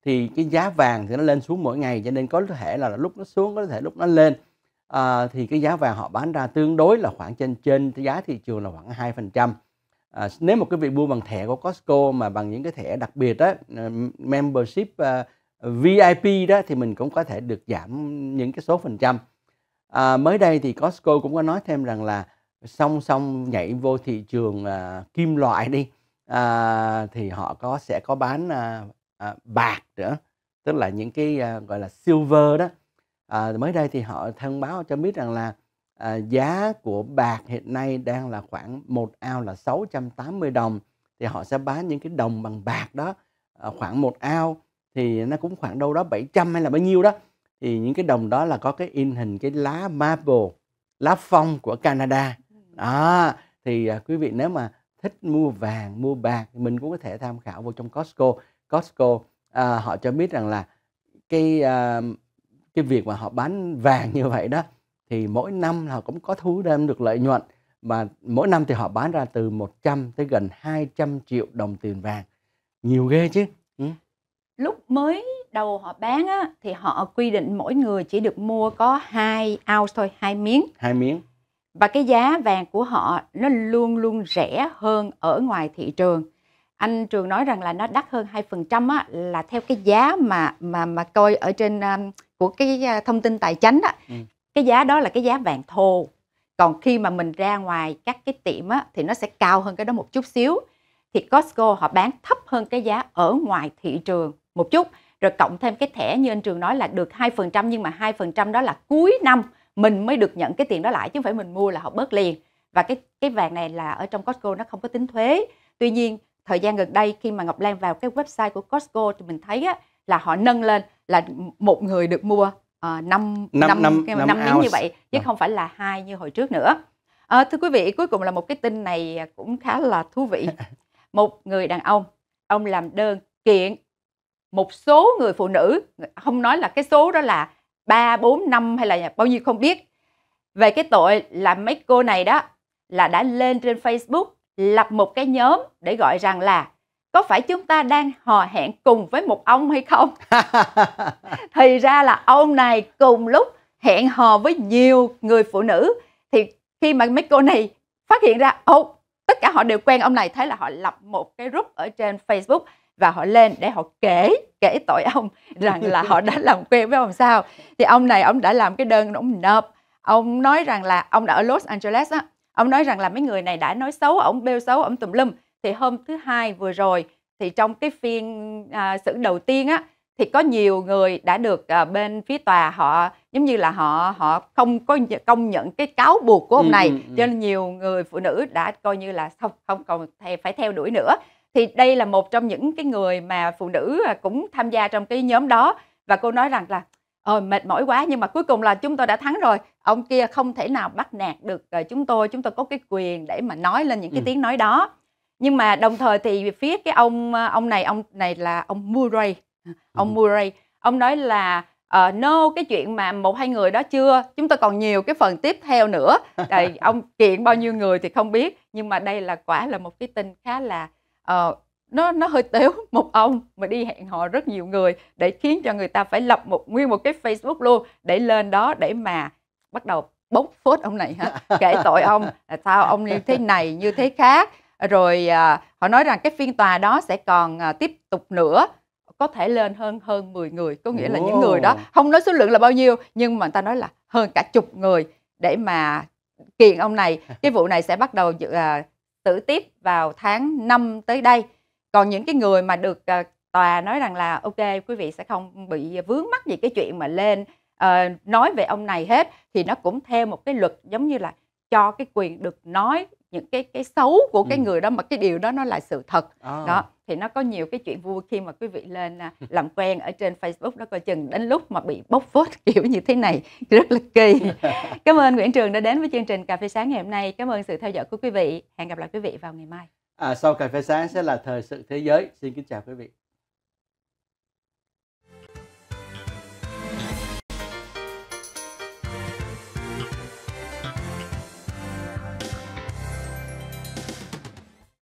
thì cái giá vàng thì nó lên xuống mỗi ngày cho nên có thể là lúc nó xuống có thể lúc nó lên à, thì cái giá vàng họ bán ra tương đối là khoảng trên trên giá thị trường là khoảng hai phần trăm à, nếu một cái vị mua bằng thẻ của Costco mà bằng những cái thẻ đặc biệt đó à, membership uh, à, VIP đó thì mình cũng có thể được giảm những cái số phần trăm à, mới đây thì Costco cũng có nói thêm rằng là song song nhảy vô thị trường à, kim loại đi à, thì họ có sẽ có bán à, à, bạc nữa tức là những cái à, gọi là silver đó à, mới đây thì họ thông báo cho biết rằng là à, giá của bạc hiện nay đang là khoảng một ao là 680 đồng thì họ sẽ bán những cái đồng bằng bạc đó à, khoảng một ao thì nó cũng khoảng đâu đó 700 hay là bao nhiêu đó thì những cái đồng đó là có cái in hình cái lá maple, lá phong của Canada đó à. thì à, quý vị nếu mà thích mua vàng mua bạc thì mình cũng có thể tham khảo vào trong Costco Costco à, họ cho biết rằng là cái à, cái việc mà họ bán vàng như vậy đó thì mỗi năm họ cũng có thu đem được lợi nhuận mà mỗi năm thì họ bán ra từ 100 tới gần 200 triệu đồng tiền vàng nhiều ghê chứ ừ. lúc mới đầu họ bán á, thì họ quy định mỗi người chỉ được mua có hai ounce thôi hai miếng hai miếng và cái giá vàng của họ nó luôn luôn rẻ hơn ở ngoài thị trường anh trường nói rằng là nó đắt hơn 2% á, là theo cái giá mà mà mà coi ở trên um, của cái uh, thông tin tài chính á, ừ. cái giá đó là cái giá vàng thô còn khi mà mình ra ngoài các cái tiệm á, thì nó sẽ cao hơn cái đó một chút xíu thì Costco họ bán thấp hơn cái giá ở ngoài thị trường một chút rồi cộng thêm cái thẻ như anh Trường nói là được 2% nhưng mà 2% đó là cuối năm mình mới được nhận cái tiền đó lại chứ không phải mình mua là họ bớt liền và cái cái vàng này là ở trong Costco nó không có tính thuế tuy nhiên thời gian gần đây khi mà Ngọc Lan vào cái website của Costco thì mình thấy á, là họ nâng lên là một người được mua uh, 5, 5, 5, 5, 5 miếng như vậy chứ dạ. không phải là hai như hồi trước nữa. À, thưa quý vị, cuối cùng là một cái tin này cũng khá là thú vị. [LAUGHS] Một người đàn ông, ông làm đơn kiện một số người phụ nữ, không nói là cái số đó là 3, 4, 5 hay là bao nhiêu không biết về cái tội là mấy cô này đó là đã lên trên Facebook lập một cái nhóm để gọi rằng là có phải chúng ta đang hò hẹn cùng với một ông hay không? [LAUGHS] thì ra là ông này cùng lúc hẹn hò với nhiều người phụ nữ thì khi mà mấy cô này phát hiện ra ô tất cả họ đều quen ông này thế là họ lập một cái group ở trên Facebook và họ lên để họ kể kể tội ông [LAUGHS] rằng là họ đã làm quen với ông sao thì ông này ông đã làm cái đơn ông nộp ông nói rằng là ông đã ở Los Angeles á ông nói rằng là mấy người này đã nói xấu ông bêu xấu ông tùm lum thì hôm thứ hai vừa rồi thì trong cái phiên à, xử đầu tiên á thì có nhiều người đã được à, bên phía tòa họ giống như là họ họ không có công nhận cái cáo buộc của ông ừ, này ừ, ừ, ừ. cho nên nhiều người phụ nữ đã coi như là không không còn thầy phải theo đuổi nữa thì đây là một trong những cái người mà phụ nữ à, cũng tham gia trong cái nhóm đó và cô nói rằng là ờ, mệt mỏi quá nhưng mà cuối cùng là chúng tôi đã thắng rồi ông kia không thể nào bắt nạt được ờ, chúng tôi chúng tôi có cái quyền để mà nói lên những cái ừ. tiếng nói đó nhưng mà đồng thời thì phía cái ông ờ, ông này ông này là ông Murray ờ, ông ừ. Murray ông nói là uh, no cái chuyện mà một hai người đó chưa chúng tôi còn nhiều cái phần tiếp theo nữa Đấy, [LAUGHS] ông kiện bao nhiêu người thì không biết nhưng mà đây là quả là một cái tin khá là uh, nó nó hơi tếu [LAUGHS] một ông mà đi hẹn hò rất nhiều người để khiến cho người ta phải lập một nguyên một cái Facebook luôn để lên đó để mà bắt đầu bốc phốt ông này hả [LAUGHS] kể tội ông sao ông như thế này như thế khác rồi à, họ nói rằng cái phiên tòa đó sẽ còn à, tiếp tục nữa có thể lên hơn hơn 10 người có nghĩa là những người đó không nói số lượng là bao nhiêu nhưng mà người ta nói là hơn cả chục người để mà kiện ông này cái vụ này sẽ bắt đầu dự, à, tử tiếp vào tháng 5 tới đây. Còn những cái người mà được uh, tòa nói rằng là ok quý vị sẽ không bị vướng mắc gì cái chuyện mà lên uh, nói về ông này hết thì nó cũng theo một cái luật giống như là cho cái quyền được nói những cái cái xấu của cái ừ. người đó mà cái điều đó nó là sự thật à. đó thì nó có nhiều cái chuyện vui khi mà quý vị lên à, [LAUGHS] làm quen ở trên Facebook đó coi chừng đến lúc mà bị bóc phốt [LAUGHS] kiểu như thế này rất là kỳ [LAUGHS] cảm ơn Nguyễn Trường đã đến với chương trình cà phê sáng ngày hôm nay cảm ơn sự theo dõi của quý vị hẹn gặp lại quý vị vào ngày mai à, sau cà phê sáng sẽ là thời sự thế giới xin kính chào quý vị